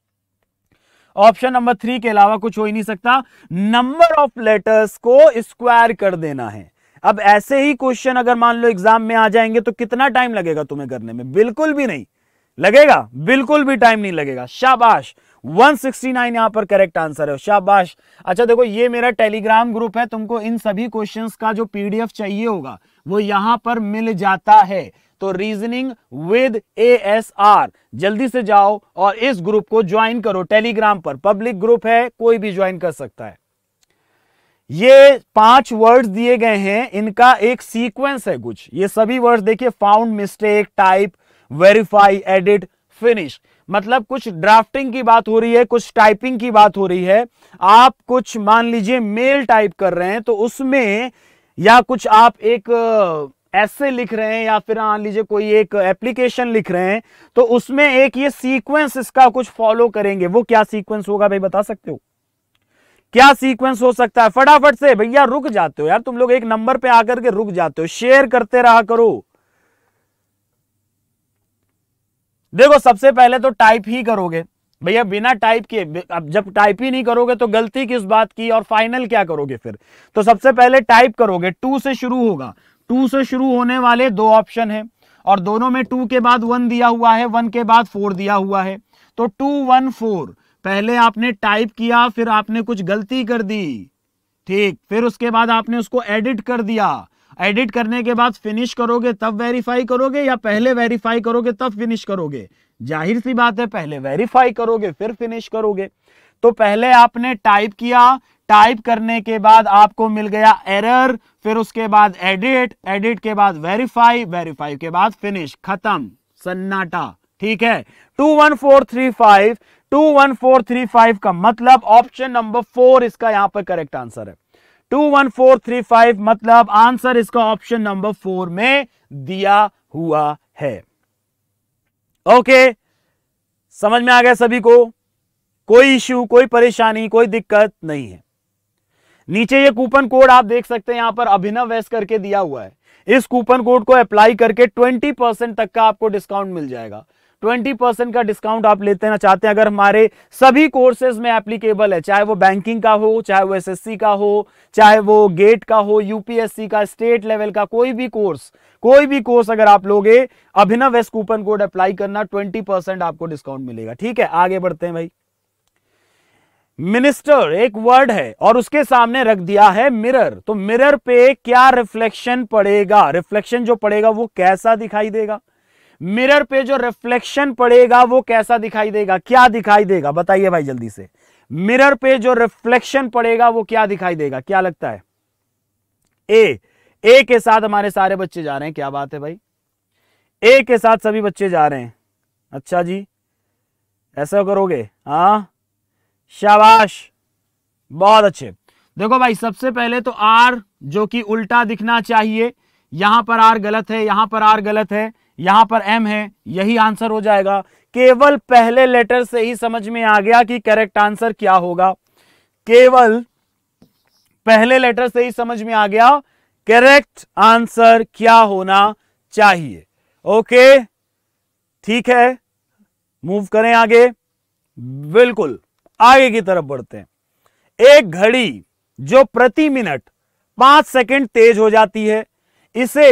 ऑप्शन नंबर थ्री के अलावा कुछ हो ही नहीं सकता नंबर ऑफ लेटर्स को स्क्वायर कर देना है अब ऐसे ही क्वेश्चन अगर मान लो एग्जाम में आ जाएंगे तो कितना टाइम लगेगा तुम्हें करने में बिल्कुल भी नहीं लगेगा बिल्कुल भी टाइम नहीं लगेगा शाबाश 169 यहां पर करेक्ट आंसर है शाबाश अच्छा देखो ये मेरा टेलीग्राम ग्रुप है तुमको इन सभी क्वेश्चंस का जो पीडीएफ चाहिए होगा वो यहां पर मिल जाता है तो reasoning with A S R जल्दी से जाओ और इस ग्रुप को ज्वाइन करो टेलीग्राम पर पब्लिक ग्रुप है कोई भी ज्वाइन कर सकता है ये पांच वर्ड्स दिए गए हैं इनका एक सीक्वेंस है कुछ ये सभी वर्ड्स देखिए found mistake type verify edit finish मतलब कुछ ड्राफ्टिंग की बात हो रही है कुछ टाइपिंग की बात हो रही है आप कुछ मान लीजिए मेल टाइप कर रहे हैं तो उसमें या कुछ आप एक ऐसे लिख रहे हैं या फिर हाँ, मान लीजिए कोई एक एप्लीकेशन लिख रहे हैं तो उसमें एक ये सीक्वेंस इसका कुछ फॉलो करेंगे वो क्या सीक्वेंस होगा भाई बता सकते हो क्या सीक्वेंस हो सकता है फटाफट से भैया रुक जाते हो यार तुम लोग एक नंबर पे आकर के रुक जाते हो शेयर करते रहा करो देखो सबसे पहले तो टाइप ही करोगे भैया बिना टाइप के अब जब टाइप ही नहीं करोगे तो गलती किस बात की और फाइनल क्या करोगे फिर तो सबसे पहले टाइप करोगे टू से शुरू होगा टू से शुरू होने वाले दो ऑप्शन हैं और दोनों में टू के बाद वन दिया हुआ है वन के बाद फोर दिया हुआ है तो टू वन फोर पहले आपने टाइप किया फिर आपने कुछ गलती कर दी ठीक फिर उसके बाद आपने उसको एडिट कर दिया एडिट करने के बाद फिनिश करोगे तब वेरीफाई करोगे या पहले वेरीफाई करोगे तब फिनिश करोगे जाहिर सी बात है पहले वेरीफाई करोगे फिर फिनिश करोगे तो पहले आपने टाइप किया टाइप करने के बाद आपको मिल गया एरर फिर उसके बाद एडिट एडिट के बाद वेरीफाई वेरीफाई के बाद फिनिश खत्म सन्नाटा ठीक है two one four three five two one four three five का मतलब ऑप्शन नंबर फोर इसका यहां पर करेक्ट आंसर है two one four three five मतलब आंसर इसका ऑप्शन नंबर फोर में दिया हुआ है ओके समझ में आ गया सभी को कोई इश्यू कोई परेशानी कोई दिक्कत नहीं है नीचे ये कूपन कोड आप देख सकते हैं यहां पर अभिनव वैस करके दिया हुआ है इस कूपन कोड को अप्लाई करके 20 परसेंट तक का आपको डिस्काउंट मिल जाएगा 20 परसेंट का डिस्काउंट आप लेते ना चाहते हैं अगर हमारे सभी कोर्सेज में एप्लीकेबल है चाहे वो बैंकिंग का हो चाहे वो एसएससी का हो चाहे वो गेट का हो यूपीएससी का स्टेट लेवल का कोई भी कोर्स कोई भी कोर्स अगर आप लोगे Abhinav S coupon code apply करना 20 परसेंट आपको डिस्काउंट मिलेगा ठीक है आगे बढ़ते हैं भाई मिनिस्टर एक वर्ड है और उसके सामने रख दिया है मिरर तो मिरर पे क्या रिफ्लेक्शन पड़ेगा रिफ्लेक्शन जो पड़ेगा वो कैसा दिखाई देगा मिरर पे जो रिफ्लेक्शन पड़ेगा वो कैसा दिखाई देगा क्या दिखाई देगा बताइए भाई जल्दी से मिरर पे जो रिफ्लेक्शन पड़ेगा वो क्या दिखाई देगा क्या लगता है ए ए के साथ हमारे सारे बच्चे जा रहे हैं क्या बात है भाई ए के साथ सभी बच्चे जा रहे हैं अच्छा जी ऐसा करोगे हाँ शाबाश बहुत अच्छे देखो भाई सबसे पहले तो आर जो कि उल्टा दिखना चाहिए यहां पर आर गलत है यहां पर आर गलत है यहां पर एम है यही आंसर हो जाएगा केवल पहले लेटर से ही समझ में आ गया कि करेक्ट आंसर क्या होगा केवल पहले लेटर से ही समझ में आ गया करेक्ट आंसर क्या होना चाहिए ओके ठीक है मूव करें आगे बिल्कुल आगे की तरफ बढ़ते हैं एक घड़ी जो प्रति मिनट पांच सेकंड तेज हो जाती है इसे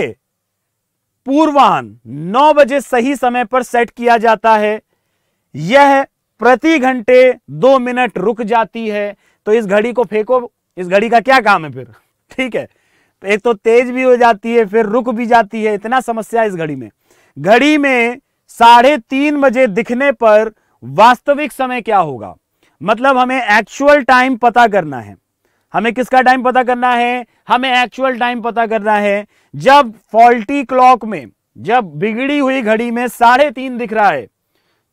पूर्वाहन नौ बजे सही समय पर सेट किया जाता है यह प्रति घंटे दो मिनट रुक जाती है तो इस घड़ी को फेंको इस घड़ी का क्या काम है फिर ठीक है तो एक तो तेज भी हो जाती है फिर रुक भी जाती है इतना समस्या इस घड़ी में घड़ी में साढ़े तीन बजे दिखने पर वास्तविक समय क्या होगा मतलब हमें एक्चुअल टाइम पता करना है हमें किसका टाइम पता करना है हमें एक्चुअल टाइम पता करना है जब फॉल्टी क्लॉक में जब बिगड़ी हुई घड़ी में साढ़े तीन दिख रहा है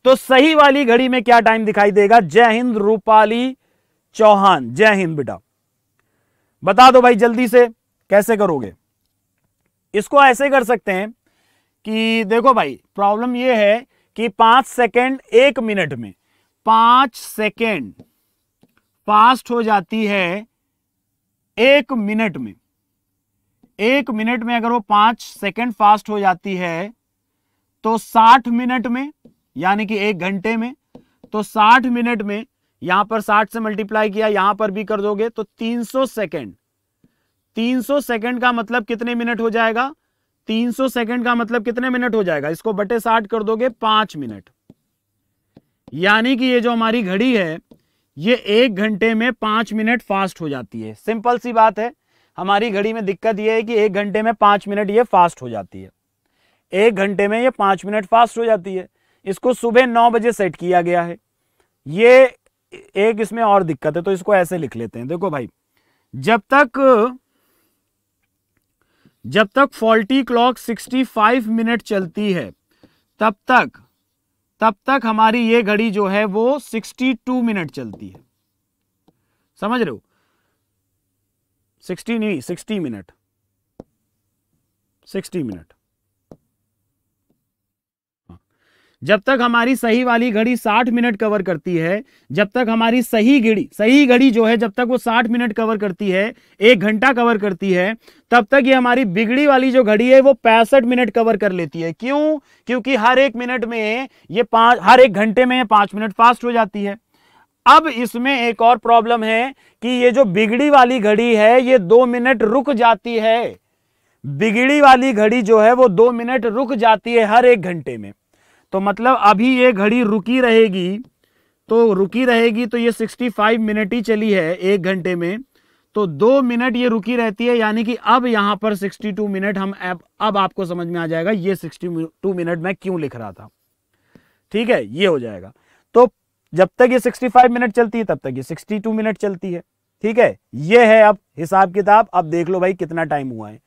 तो सही वाली घड़ी में क्या टाइम दिखाई देगा जय हिंद रूपाली चौहान जय हिंद बेटा बता दो भाई जल्दी से कैसे करोगे इसको ऐसे कर सकते हैं कि देखो भाई प्रॉब्लम यह है कि पांच सेकेंड एक मिनट में पांच सेकेंड फास्ट हो जाती है एक मिनट में एक मिनट में अगर वो पांच सेकेंड फास्ट हो जाती है तो साठ मिनट में यानी कि एक घंटे में तो साठ मिनट में यहां पर साठ से मल्टीप्लाई किया यहां पर भी कर दोगे तो तीन सौ सेकेंड तीन सौ सेकेंड का मतलब कितने मिनट हो जाएगा तीन सौ सेकेंड का मतलब कितने मिनट हो जाएगा इसको बटे साठ कर दोगे पांच मिनट यानी कि ये जो हमारी घड़ी है ये एक घंटे में पांच मिनट फास्ट हो जाती है सिंपल सी बात है हमारी घड़ी में दिक्कत ये है कि एक घंटे में पांच मिनट ये फास्ट हो जाती है एक घंटे में ये पांच मिनट फास्ट हो जाती है इसको सुबह नौ बजे सेट किया गया है ये एक इसमें और दिक्कत है तो इसको ऐसे लिख लेते हैं देखो भाई जब तक जब तक फॉल्टी क्लॉक 65 मिनट चलती है तब तक तब तक हमारी ये घड़ी जो है वो 62 मिनट चलती है समझ रहे हो 60 नहीं 60 मिनट 60 मिनट जब तक हमारी सही वाली घड़ी 60 मिनट कवर करती है जब तक हमारी सही घड़ी सही घड़ी जो है जब तक वो 60 मिनट कवर करती है एक घंटा कवर करती है तब तक ये हमारी बिगड़ी वाली जो घड़ी है वो पैंसठ मिनट कवर कर लेती है क्यों क्योंकि हर एक मिनट में ये पाँच हर एक घंटे में पाँच मिनट फास्ट हो जाती है अब इसमें एक और प्रॉब्लम है कि ये जो बिगड़ी वाली घड़ी है ये दो मिनट रुक जाती है बिगड़ी वाली घड़ी जो है वो दो मिनट रुक जाती है हर एक घंटे में तो मतलब अभी ये घड़ी रुकी रहेगी तो रुकी रहेगी तो ये 65 मिनट ही चली है एक घंटे में तो दो मिनट ये रुकी रहती है यानी कि अब यहाँ पर 62 मिनट हम अब अब आपको समझ में आ जाएगा ये 62 मिनट मैं क्यों लिख रहा था ठीक है ये हो जाएगा तो जब तक ये 65 मिनट चलती है तब तक ये 62 मिनट चलती है ठीक है ये है अब हिसाब किताब अब देख लो भाई कितना टाइम हुआ है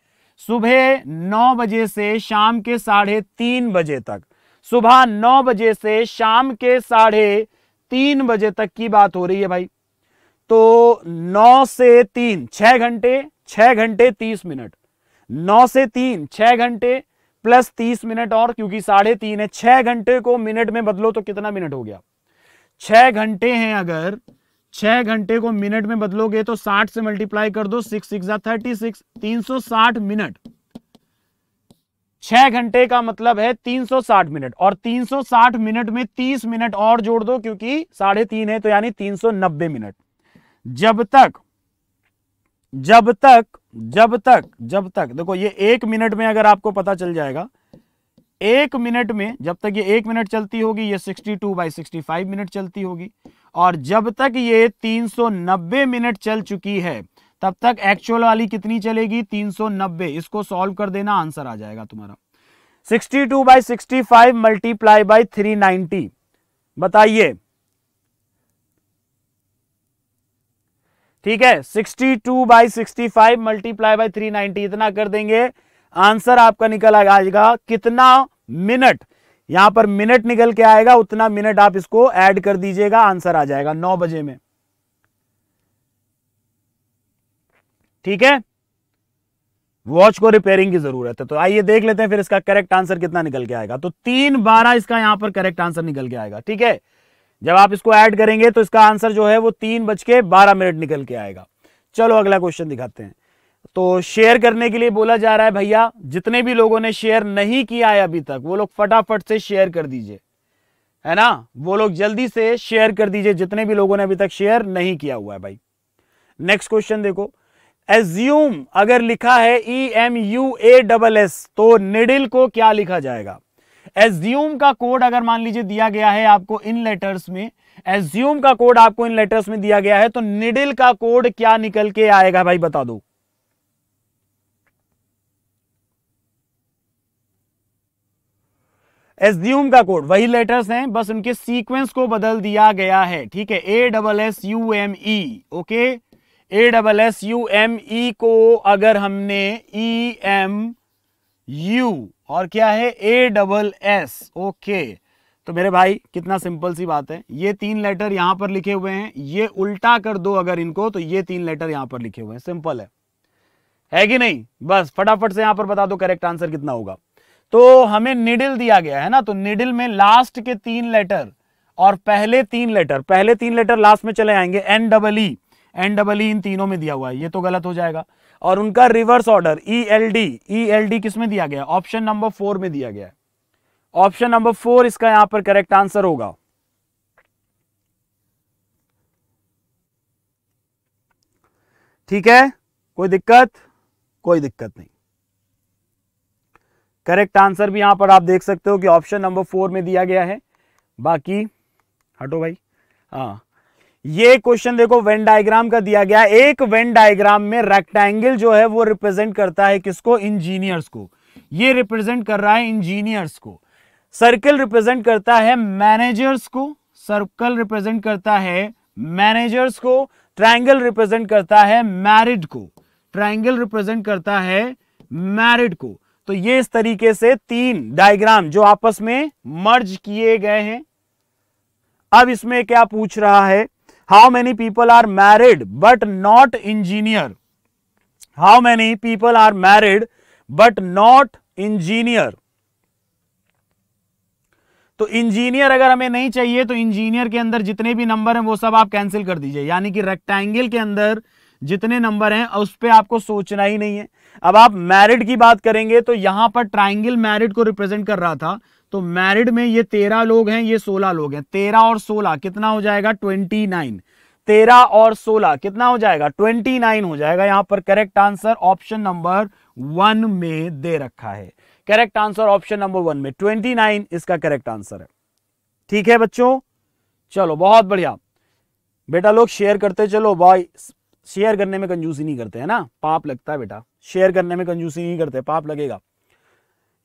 सुबह नौ बजे से शाम के साढ़े तीन बजे तक सुबह नौ बजे से शाम के साढ़े तीन बजे तक की बात हो रही है भाई तो नौ से तीन छह घंटे छह घंटे तीस मिनट नौ से तीन छह घंटे प्लस तीस मिनट और क्योंकि साढ़े तीन है छह घंटे को मिनट में बदलो तो कितना मिनट हो गया छह घंटे हैं अगर छह घंटे को मिनट में बदलोगे तो साठ से मल्टीप्लाई कर दो सिक्स सिक्स थर्टी सिक्स तीन सौ साठ मिनट छह घंटे का मतलब है 360 मिनट और 360 मिनट में 30 मिनट और जोड़ दो क्योंकि साढ़े तीन है तो यानी 390 मिनट जब तक जब तक जब तक जब तक देखो ये एक मिनट में अगर आपको पता चल जाएगा एक मिनट में जब तक ये एक मिनट चलती होगी ये 62 टू बाई सिक्सटी मिनट चलती होगी और जब तक ये 390 मिनट चल चुकी है तब तक एक्चुअल वाली कितनी चलेगी 390 इसको सॉल्व कर देना आंसर आ जाएगा तुम्हारा 62 two by sixty five multiply by three ninety बताइए ठीक है 62 two by sixty five multiply by three ninety इतना कर देंगे आंसर आपका निकल आएगा कितना मिनट यहां पर मिनट निकल के आएगा उतना मिनट आप इसको ऐड कर दीजिएगा आंसर आ जाएगा नौ बजे में ठीक है वॉच को रिपेयरिंग की जरूरत है तो आइए देख लेते हैं फिर इसका करेक्ट आंसर कितना निकल के आएगा तो तीन बारह इसका यहां पर करेक्ट आंसर निकल के आएगा ठीक है जब आप इसको ऐड करेंगे तो इसका आंसर जो है वो तीन बज के बारह मिनट निकल के आएगा चलो अगला क्वेश्चन दिखाते हैं तो शेयर करने के लिए बोला जा रहा है भैया जितने भी लोगों ने शेयर नहीं किया है अभी तक वो लोग फटाफट से शेयर कर दीजिए है ना वो लोग जल्दी से शेयर कर दीजिए जितने भी लोगों ने अभी तक शेयर नहीं किया हुआ है भाई नेक्स्ट क्वेश्चन देखो एज्यूम अगर लिखा है E M U A double S तो निडिल को क्या लिखा जाएगा एज्यूम का कोड अगर मान लीजिए दिया गया है आपको इन लेटर्स में एज्यूम का कोड आपको इन लेटर्स में दिया गया है तो निडिल का कोड क्या निकल के आएगा भाई बता दो एज्यूम का कोड वही लेटर्स हैं बस उनके सीक्वेंस को बदल दिया गया है ठीक है A double S U M E okay A double S U M E को अगर हमने ई एम यू और क्या है ए डबल एस ओके तो मेरे भाई कितना सिंपल सी बात है ये तीन लेटर यहां पर लिखे हुए हैं ये उल्टा कर दो अगर इनको तो ये तीन लेटर यहां पर लिखे हुए हैं सिंपल है है कि नहीं बस फटाफट से यहां पर बता दो करेक्ट आंसर कितना होगा तो हमें निडिल दिया गया है ना तो निडिल में लास्ट के तीन लेटर और पहले तीन लेटर पहले तीन लेटर लास्ट में चले आएंगे N double E N double E इन तीनों में दिया हुआ है ये तो गलत हो जाएगा और उनका reverse order E L D E L D किस में दिया गया ऑप्शन नंबर फोर में दिया गया है ऑप्शन नंबर फोर इसका यहां पर करेक्ट आंसर होगा ठीक है कोई दिक्कत कोई दिक्कत नहीं करेक्ट आंसर भी यहां पर आप देख सकते हो कि ऑप्शन नंबर फोर में दिया गया है बाकी हटो भाई हाँ ये क्वेश्चन देखो वेन डायग्राम का दिया गया एक वेन डायग्राम में रेक्टेंगल जो है वो रिप्रेजेंट करता है किसको इंजीनियर्स को ये रिप्रेजेंट कर रहा है इंजीनियर्स को सर्कल रिप्रेजेंट करता है मैनेजर्स को सर्कल रिप्रेजेंट करता है मैनेजर्स को ट्राइंगल रिप्रेजेंट करता है मैरिड को ट्राइंगल रिप्रेजेंट करता है मैरिड को तो ये इस तरीके से तीन डायग्राम जो आपस में मर्ज किए गए हैं अब इसमें क्या पूछ रहा है how many people are married but not engineer how many people are married but not engineer तो इंजीनियर अगर हमें नहीं चाहिए तो इंजीनियर के अंदर जितने भी नंबर हैं वो सब आप कैंसिल कर दीजिए यानी कि रेक्टेंगल के अंदर जितने नंबर हैं उस पर आपको सोचना ही नहीं है अब आप मैरिड की बात करेंगे तो यहां पर ट्राइंगल मैरिड को रिप्रेजेंट कर रहा था तो मैरिड में ये तेरह लोग हैं ये सोलह लोग हैं तेरह और सोलह कितना हो जाएगा ट्वेंटी नाइन तेरह और सोलह कितना हो जाएगा ट्वेंटी नाइन हो जाएगा यहां पर correct answer option number one में दे रखा है correct answer option number one में ट्वेंटी नाइन इसका करेक्ट आंसर है ठीक है बच्चों चलो बहुत बढ़िया बेटा लोग शेयर करते चलो भाई शेयर करने में कंजूसी नहीं करते है ना पाप लगता है बेटा शेयर करने में कंजूसी नहीं करते पाप लगेगा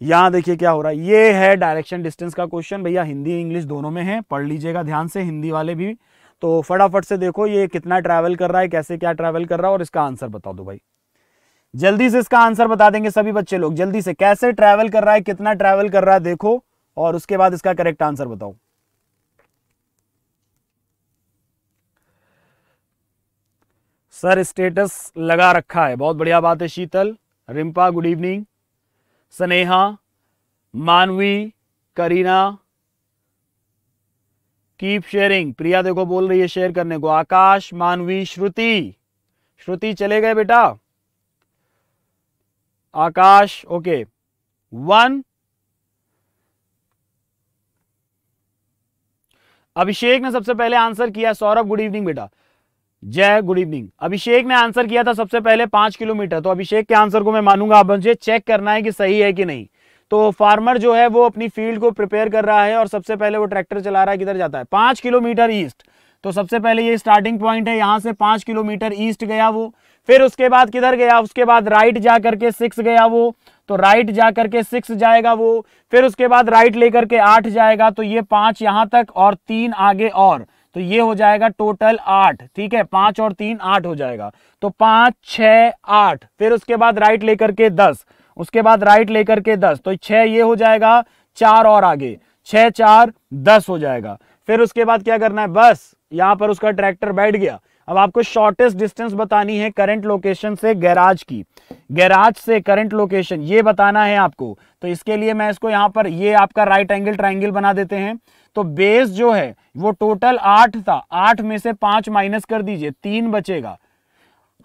यहां देखिए क्या हो रहा है ये है डायरेक्शन डिस्टेंस का क्वेश्चन भैया हिंदी इंग्लिश दोनों में है पढ़ लीजिएगा ध्यान से हिंदी वाले भी तो फटाफट से देखो ये कितना ट्रैवल कर रहा है कैसे क्या ट्रैवल कर रहा है और इसका आंसर बता दो भाई जल्दी से इसका आंसर बता देंगे सभी बच्चे लोग जल्दी से कैसे ट्रैवल कर रहा है कितना ट्रैवल कर रहा है देखो और उसके बाद इसका करेक्ट आंसर बताओ सर स्टेटस लगा रखा है बहुत बढ़िया बात है Sheetal Rimpa good evening Sneha Manvi Kareena keep sharing प्रिया देखो बोल रही है शेयर करने को आकाश मानवी श्रुति श्रुति चले गए बेटा आकाश ओके वन अभिषेक ने सबसे पहले आंसर किया सौरभ गुड इवनिंग बेटा जय गुड इवनिंग अभिषेक ने आंसर किया था सबसे पहले पांच किलोमीटर तो अभिषेक के आंसर को मैं मानूंगा आप मुझे चेक करना है कि सही है कि नहीं तो फार्मर जो है वो अपनी फील्ड को प्रिपेयर कर रहा है और सबसे पहले वो ट्रैक्टर चला रहा है किधर जाता है पांच किलोमीटर ईस्ट तो सबसे पहले ये स्टार्टिंग पॉइंट है यहां से पांच किलोमीटर ईस्ट गया वो फिर उसके बाद किधर गया उसके बाद राइट जा करके सिक्स गया वो तो राइट जा करके सिक्स जाएगा वो फिर उसके बाद राइट लेकर के आठ जाएगा तो ये पांच यहां तक और तीन आगे और तो ये हो जाएगा टोटल आठ ठीक है पांच और तीन आठ हो जाएगा तो पांच छ आठ फिर उसके बाद राइट लेकर के दस उसके बाद राइट लेकर के दस तो छह ये हो जाएगा चार और आगे छह चार दस हो जाएगा फिर उसके बाद क्या करना है बस यहां पर उसका ट्रैक्टर बैठ गया अब आपको शॉर्टेस्ट डिस्टेंस बतानी है करंट लोकेशन से गैराज की गैराज से करंट लोकेशन ये बताना है आपको तो इसके लिए मैं इसको यहां पर ये आपका राइट एंगल ट्राइंगल बना देते हैं तो बेस जो है वो टोटल आठ था आठ में से पांच माइनस कर दीजिए तीन बचेगा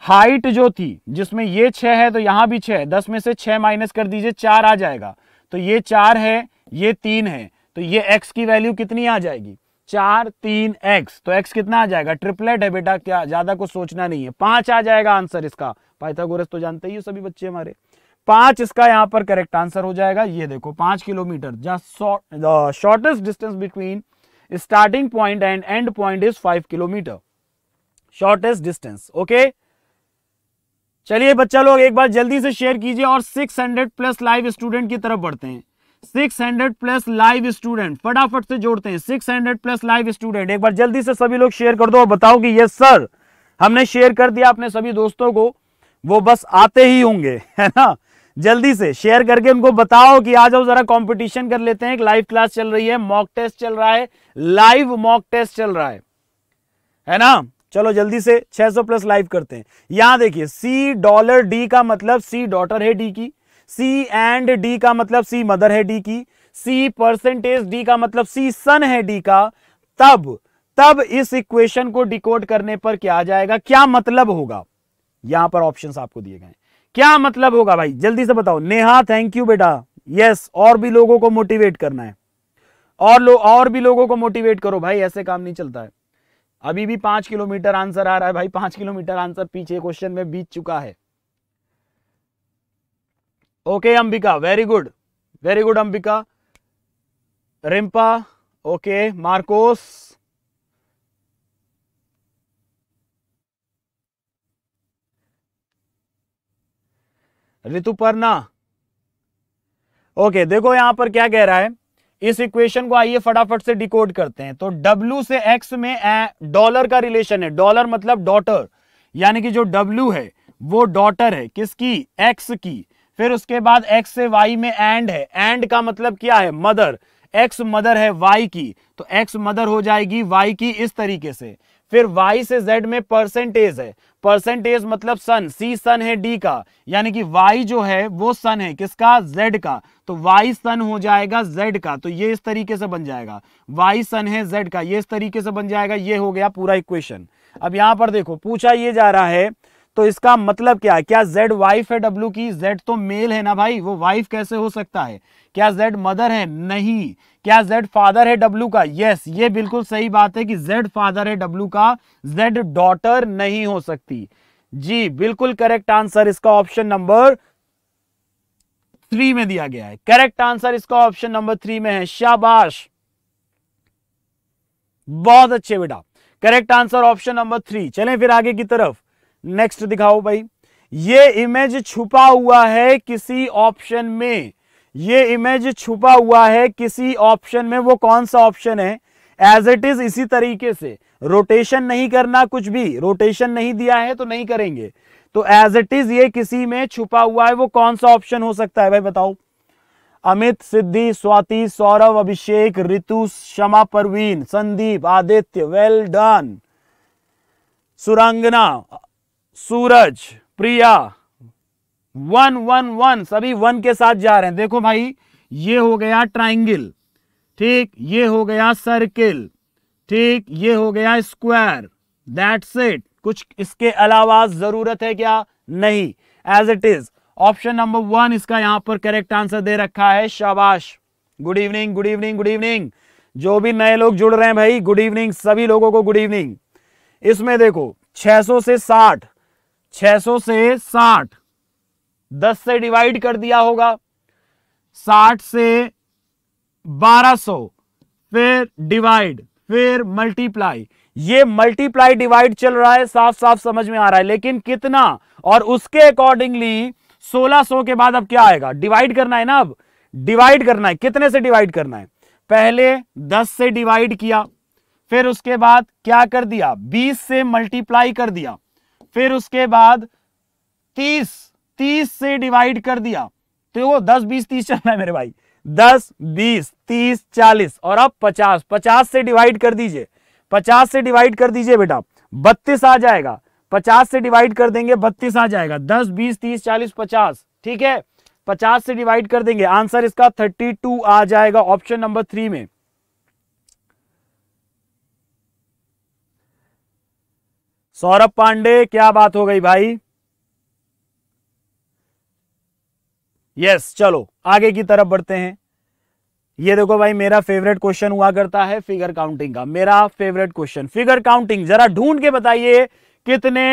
हाइट जो थी जिसमें ये छह है तो यहां भी छह दस में से छह माइनस कर दीजिए चार आ जाएगा तो ये चार है ये तीन है तो ये एक्स की वैल्यू कितनी आ जाएगी चार तीन एक्स तो एक्स कितना आ जाएगा ट्रिपलेट है बेटा क्या ज़्यादा कुछ सोचना नहीं है पांच आ जाएगा आंसर इसका पाइथागोरस तो जानते ही सभी बच्चे हमारे पांच इसका यहां पर करेक्ट आंसर हो जाएगा ये देखो पांच किलोमीटर जहां shortest distance between starting point and end point is five kilometre shortest distance okay चलिए बच्चा लोग एक बार जल्दी से शेयर कीजिए और 600 प्लस लाइव स्टूडेंट की तरफ बढ़ते हैं 600 प्लस लाइव स्टूडेंट फटाफट से जोड़ते हैं 600 प्लस लाइव स्टूडेंट एक बार जल्दी से सभी लोग शेयर कर दो और बताओ कि यस सर हमने शेयर कर दिया अपने सभी दोस्तों को वो बस आते ही होंगे है ना जल्दी से शेयर करके उनको बताओ कि आ जाओ जरा कंपटीशन कर लेते हैं एक लाइव क्लास चल रही है मॉक टेस्ट चल रहा है लाइव मॉक टेस्ट चल रहा है है ना चलो जल्दी से 600 प्लस लाइव करते हैं यहां देखिए सी डॉलर डी का मतलब सी डॉटर है डी की सी एंड डी का मतलब सी मदर है डी की सी परसेंटेज डी का मतलब सी सन है डी का तब तब इस इक्वेशन को डिकोड करने पर क्या आ जाएगा क्या मतलब होगा यहां पर ऑप्शन आपको दिए गए क्या मतलब होगा भाई जल्दी से बताओ नेहा थैंक यू बेटा यस और भी लोगों को मोटिवेट करना है और लो और भी लोगों को मोटिवेट करो भाई ऐसे काम नहीं चलता है अभी भी पांच किलोमीटर आंसर आ रहा है भाई पांच किलोमीटर आंसर पीछे क्वेश्चन में बीत चुका है okay Ambika very good very good Ambika Rimpa okay Marcos Rituparna okay देखो यहां पर क्या कह रहा है इस इक्वेशन को आइए फटाफट से डिकोड करते हैं तो W से X में डॉलर का रिलेशन है डॉलर मतलब डॉटर यानी कि जो W है वो डॉटर है किसकी X की फिर उसके बाद X से Y में एंड है एंड का मतलब क्या है मदर X मदर है Y की तो X मदर हो जाएगी Y की इस तरीके से फिर वाई से जेड में परसेंटेज है परसेंटेज मतलब सन सी सन है डी का यानी कि वाई जो है वो सन है किसका जेड का तो वाई सन हो जाएगा जेड का तो ये इस तरीके से बन जाएगा वाई सन है जेड का ये इस तरीके से बन जाएगा ये हो गया पूरा इक्वेशन अब यहां पर देखो पूछा ये जा रहा है तो इसका मतलब क्या है क्या जेड वाइफ है डब्ल्यू की जेड तो मेल है ना भाई वो वाइफ कैसे हो सकता है क्या जेड मदर है नहीं क्या जेड फादर है डब्ल्यू का यस ये बिल्कुल सही बात है कि जेड फादर है डब्ल्यू का जेड डॉटर नहीं हो सकती जी बिल्कुल करेक्ट आंसर इसका ऑप्शन नंबर थ्री में दिया गया है करेक्ट आंसर इसका ऑप्शन नंबर थ्री में है शाबाश बहुत अच्छे बेटा correct answer option number three चलें फिर आगे की तरफ नेक्स्ट दिखाओ भाई ये इमेज छुपा हुआ है किसी ऑप्शन में ये इमेज छुपा हुआ है किसी ऑप्शन में वो कौन सा ऑप्शन है एज इट इज इसी तरीके से रोटेशन नहीं करना कुछ भी रोटेशन नहीं दिया है तो नहीं करेंगे तो एज इट इज ये किसी में छुपा हुआ है वो कौन सा ऑप्शन हो सकता है भाई बताओ Amit Siddhi Swati Saurabh Abhishek Ritu Shama Parveen Sandeep Aditya well done Surangana Suraj Priya one one one सभी वन के साथ जा रहे हैं देखो भाई ये हो गया ट्राइंगल ठीक ये हो गया सर्किल ठीक ये हो गया स्क्वायर दैट्स इट कुछ इसके अलावा जरूरत है क्या नहीं as it is option number one इसका यहां पर करेक्ट आंसर दे रखा है शाबाश good evening good evening good evening जो भी नए लोग जुड़ रहे हैं भाई गुड इवनिंग सभी लोगों को गुड इवनिंग इसमें देखो 600 से 600 से 60 10 से डिवाइड कर दिया होगा 60 से 1200 फिर डिवाइड फिर मल्टीप्लाई ये मल्टीप्लाई डिवाइड चल रहा है साफ साफ समझ में आ रहा है लेकिन कितना और उसके अकॉर्डिंगली 1600 के बाद अब क्या आएगा डिवाइड करना है ना अब डिवाइड करना है कितने से डिवाइड करना है पहले 10 से डिवाइड किया फिर उसके बाद क्या कर दिया 20 से मल्टीप्लाई कर दिया फिर उसके बाद तीस तीस से डिवाइड कर दिया तो वो दस बीस तीस चल रहा है मेरे भाई दस बीस तीस चालीस और अब पचास पचास से डिवाइड कर दीजिए पचास से डिवाइड कर दीजिए बेटा बत्तीस आ जाएगा पचास से डिवाइड कर देंगे बत्तीस आ जाएगा दस बीस तीस चालीस पचास ठीक है पचास से डिवाइड कर देंगे आंसर इसका थर्टी टू आ जाएगा ऑप्शन नंबर थ्री में सौरभ पांडे क्या बात हो गई भाई यस चलो आगे की तरफ बढ़ते हैं ये देखो भाई मेरा फेवरेट क्वेश्चन हुआ करता है फिगर काउंटिंग का मेरा फेवरेट क्वेश्चन फिगर काउंटिंग जरा ढूंढ के बताइए कितने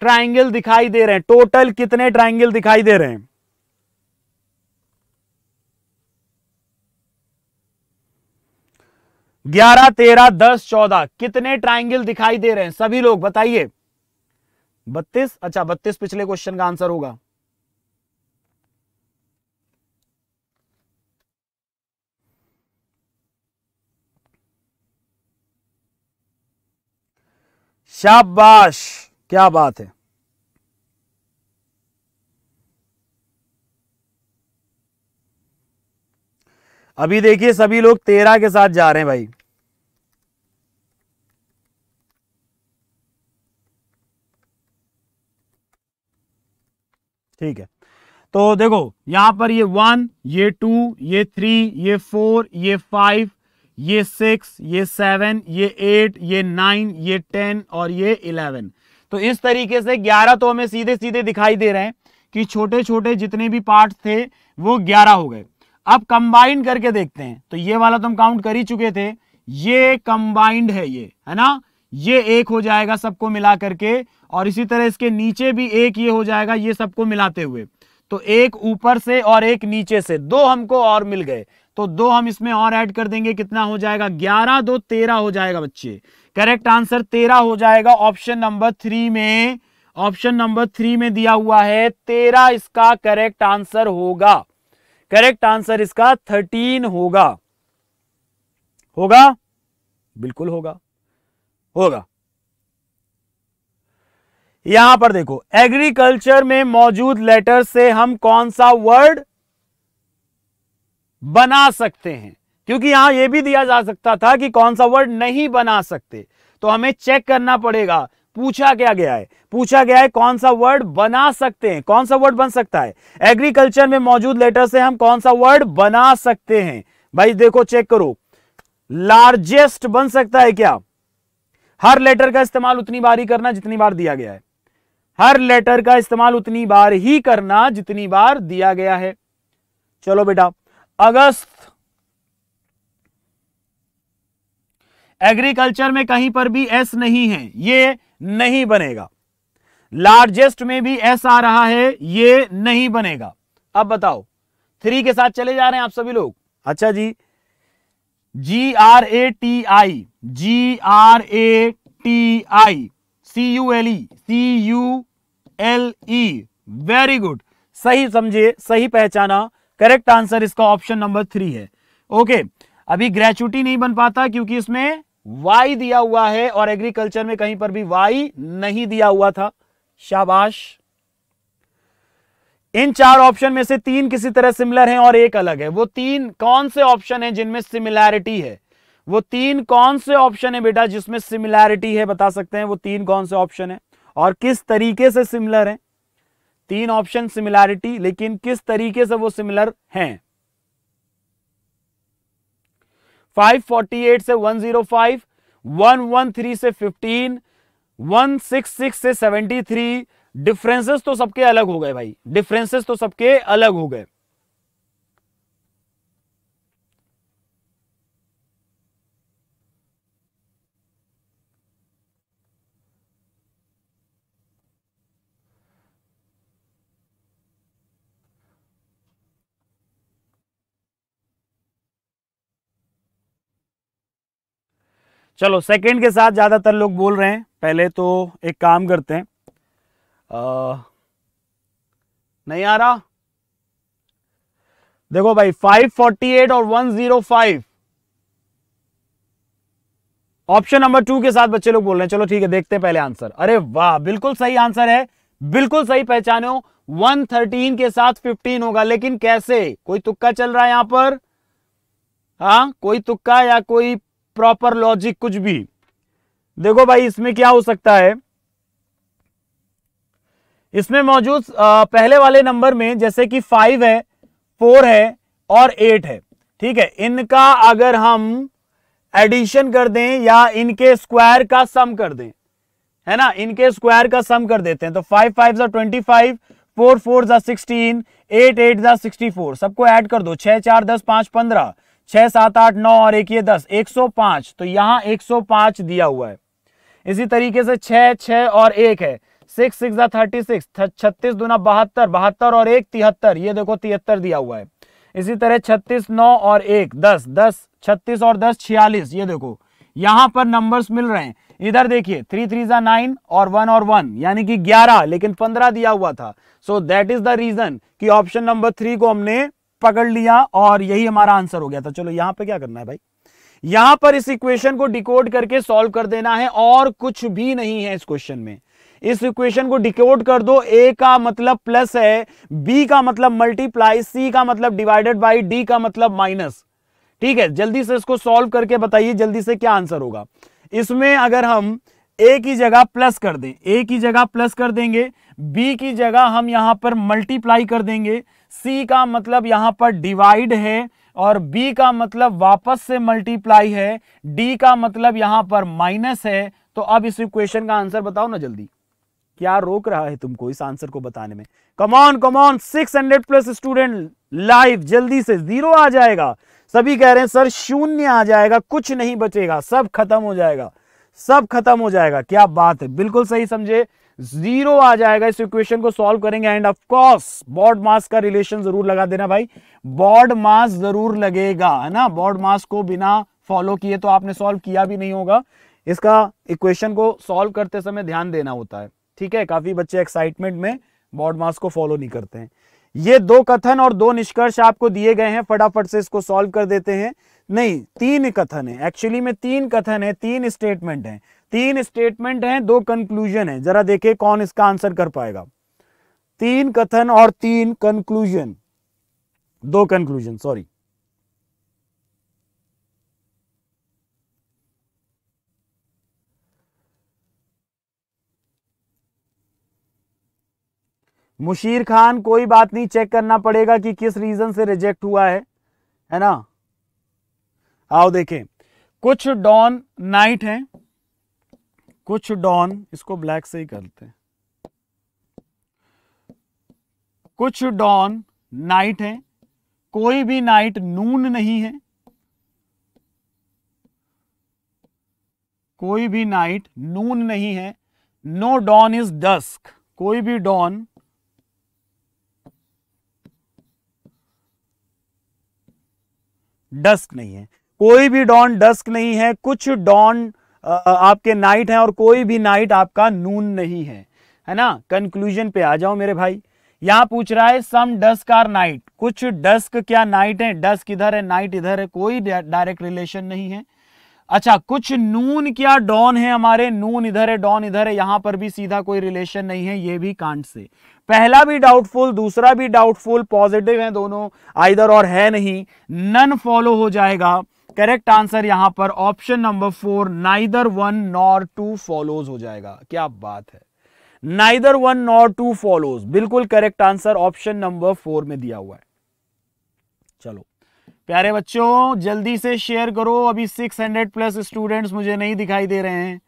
ट्राइंगल दिखाई दे रहे हैं टोटल कितने ट्राइंगल दिखाई दे रहे हैं ग्यारह तेरह दस चौदह कितने ट्राइंगल दिखाई दे रहे हैं सभी लोग बताइए बत्तीस अच्छा बत्तीस पिछले क्वेश्चन का आंसर होगा शाबाश क्या बात है अभी देखिए सभी लोग तेरह के साथ जा रहे हैं भाई ठीक है तो देखो यहां पर ये वन ये टू ये थ्री ये फोर ये फाइव ये सिक्स ये सेवन ये एट ये नाइन ये टेन और ये इलेवन तो इस तरीके से ग्यारह तो हमें सीधे सीधे दिखाई दे रहे हैं कि छोटे छोटे जितने भी पार्ट थे वो ग्यारह हो गए अब कंबाइंड करके देखते हैं तो ये वाला तो हम काउंट कर ही चुके थे ये कंबाइंड है ये है ना ये एक हो जाएगा सबको मिला करके और इसी तरह इसके नीचे भी एक ये हो जाएगा ये सबको मिलाते हुए तो एक ऊपर से और एक नीचे से दो हमको और मिल गए तो दो हम इसमें और ऐड कर देंगे कितना हो जाएगा ग्यारह दो तेरह हो जाएगा बच्चे करेक्ट आंसर तेरह हो जाएगा ऑप्शन नंबर थ्री में ऑप्शन नंबर थ्री में दिया हुआ है तेरह इसका करेक्ट आंसर होगा करेक्ट आंसर इसका थर्टीन होगा होगा बिल्कुल होगा होगा यहां पर देखो एग्रीकल्चर में मौजूद लेटर से हम कौन सा वर्ड बना सकते हैं क्योंकि यहां यह भी दिया जा सकता था कि कौन सा वर्ड नहीं बना सकते तो हमें चेक करना पड़ेगा पूछा क्या गया है पूछा गया है कौन सा वर्ड बना सकते हैं कौन सा वर्ड बन सकता है एग्रीकल्चर में मौजूद लेटर से हम कौन सा वर्ड बना सकते हैं भाई देखो चेक करो लार्जेस्ट बन सकता है क्या हर लेटर का इस्तेमाल उतनी बार ही करना जितनी बार दिया गया है हर लेटर का इस्तेमाल उतनी बार ही करना जितनी बार दिया गया है चलो बेटा अगस्त एग्रीकल्चर में कहीं पर भी एस नहीं है ये नहीं बनेगा लार्जेस्ट में भी एस आ रहा है ये नहीं बनेगा अब बताओ थ्री के साथ चले जा रहे हैं आप सभी लोग अच्छा जी G R A T I G R A T I C U L E C U L E very good सही समझे सही पहचाना करेक्ट आंसर इसका ऑप्शन नंबर थ्री है ओके okay, अभी ग्रेचुटी नहीं बन पाता क्योंकि इसमें वाई दिया हुआ है और एग्रीकल्चर में कहीं पर भी वाई नहीं दिया हुआ था शाबाश इन चार ऑप्शन में से तीन किसी तरह सिमिलर हैं और एक अलग है वो तीन कौन से ऑप्शन है जिनमें सिमिलैरिटी है वो तीन कौन से ऑप्शन है बेटा जिसमें सिमिलैरिटी है बता सकते हैं वो तीन कौन से ऑप्शन है और किस तरीके से सिमिलर है तीन ऑप्शन सिमिलैरिटी लेकिन किस तरीके से वो सिमिलर हैं 548 से 105, 113 से 15, 166 से 73 डिफरेंसेस तो सबके अलग हो गए भाई डिफरेंसेस तो सबके अलग हो गए चलो सेकंड के साथ ज़्यादातर लोग बोल रहे हैं पहले तो एक काम करते हैं आ, नहीं आ रहा देखो भाई 548 और 105 ऑप्शन नंबर टू के साथ बच्चे लोग बोल रहे हैं चलो ठीक है देखते हैं पहले आंसर अरे वाह बिल्कुल सही आंसर है बिल्कुल सही पहचानो 113 के साथ 15 होगा लेकिन कैसे कोई तुक्का चल रहा है यहां पर हाँ कोई तुक्का या कोई प्रॉपर लॉजिक कुछ भी देखो भाई इसमें क्या हो सकता है इसमें मौजूद पहले वाले नंबर में जैसे कि फाइव है फोर है और एट है ठीक है इनका अगर हम एडिशन कर दें या इनके स्क्वायर का सम कर दें है ना इनके स्क्वायर का सम कर देते हैं तो फाइव फाइव जो ट्वेंटी फाइव फोर फोर जो सिक्सटीन एट एट जो सिक्सटी फोर सबको ऐड कर दो छह चार दस पांच पंद्रह छह सात आठ नौ और एक ये दस एक सौ पांच तो यहां एक सौ पांच दिया हुआ है इसी तरीके से छह छह और एक है सिक्स सिक्स थर्टी सिक्स छत्तीस दुना बहत्तर बहत्तर और एक तिहत्तर ये देखो तिहत्तर दिया हुआ है इसी तरह छत्तीस नौ और एक दस दस छत्तीस और दस छियालीस ये देखो यहां पर नंबर्स मिल रहे हैं इधर देखिए थ्री थ्री जा नाइन और वन और वन यानी कि ग्यारह लेकिन पंद्रह दिया हुआ था so that is the reason कि ऑप्शन नंबर थ्री को हमने पकड़ लिया और यही हमारा आंसर हो गया था चलो यहां पे क्या करना है भाई यहां पर इस इक्वेशन को डिकोड करके सॉल्व कर देना है और कुछ भी नहीं है इस क्वेश्चन में इस इक्वेशन को डिकोड कर दो ए का मतलब प्लस है बी का मतलब मल्टीप्लाई सी का मतलब डिवाइडेड बाई डी का मतलब माइनस ठीक है जल्दी से इसको सॉल्व करके बताइए जल्दी से क्या आंसर होगा इसमें अगर हम ए की जगह प्लस कर दें ए की जगह प्लस कर देंगे बी की जगह हम यहां पर मल्टीप्लाई कर देंगे सी का मतलब यहां पर डिवाइड है और बी का मतलब वापस से मल्टीप्लाई है डी का मतलब यहां पर माइनस है तो अब इस इक्वेशन का आंसर बताओ ना जल्दी क्या रोक रहा है तुमको इस आंसर को बताने में come on come on hundred plus student live जल्दी से जीरो आ जाएगा सभी कह रहे हैं सर शून्य आ जाएगा कुछ नहीं बचेगा सब खत्म हो जाएगा सब खत्म हो जाएगा क्या बात है बिल्कुल सही समझे जीरो आ जाएगा इस इक्वेशन को सॉल्व करेंगे and of course BODMAS का रिलेशन जरूर लगा देना भाई बॉड मास जरूर लगेगा है ना बॉड मास को बिना फॉलो किए तो आपने सॉल्व किया भी नहीं होगा इसका इक्वेशन को सॉल्व करते समय ध्यान देना होता है ठीक है काफी बच्चे एक्साइटमेंट में बॉड मास को फॉलो नहीं करते हैं ये दो कथन और दो निष्कर्ष आपको दिए गए हैं फटाफट से इसको सॉल्व कर देते हैं नहीं तीन कथन है एक्चुअली में तीन कथन है तीन स्टेटमेंट है तीन स्टेटमेंट हैं दो कंक्लूजन है जरा देखे कौन इसका आंसर कर पाएगा तीन कथन और तीन कंक्लूजन दो कंक्लूजन सॉरी मुशीर खान कोई बात नहीं चेक करना पड़ेगा कि किस रीजन से रिजेक्ट हुआ है है ना आओ देखें कुछ डॉन नाइट हैं कुछ डॉन इसको ब्लैक से ही करते हैं कुछ डॉन नाइट हैं कोई भी नाइट नून नहीं है कोई भी नाइट नून नहीं है नो डॉन इज डस्क कोई भी डॉन डस्क नहीं है कोई भी डॉन डस्क नहीं है कुछ डॉन आपके नाइट हैं और कोई भी नाइट आपका नून नहीं है है ना कंक्लूजन पे आ जाओ मेरे भाई यहां पूछ रहा है सम डस्क आर नाइट कुछ डस्क क्या नाइट है डस्क इधर है नाइट इधर है कोई डायरेक्ट रिलेशन नहीं है अच्छा कुछ नून क्या डॉन है हमारे नून इधर है डॉन इधर है यहां पर भी सीधा कोई रिलेशन नहीं है ये भी कांट से पहला भी डाउटफुल दूसरा भी डाउटफुल पॉजिटिव है दोनों आइधर और है नहीं नन फॉलो हो जाएगा करेक्ट आंसर यहां पर option number four neither one nor two follows हो जाएगा क्या बात है neither one nor two follows बिल्कुल correct answer option number four में दिया हुआ है चलो प्यारे बच्चों जल्दी से शेयर करो अभी 600 प्लस स्टूडेंट्स मुझे नहीं दिखाई दे रहे हैं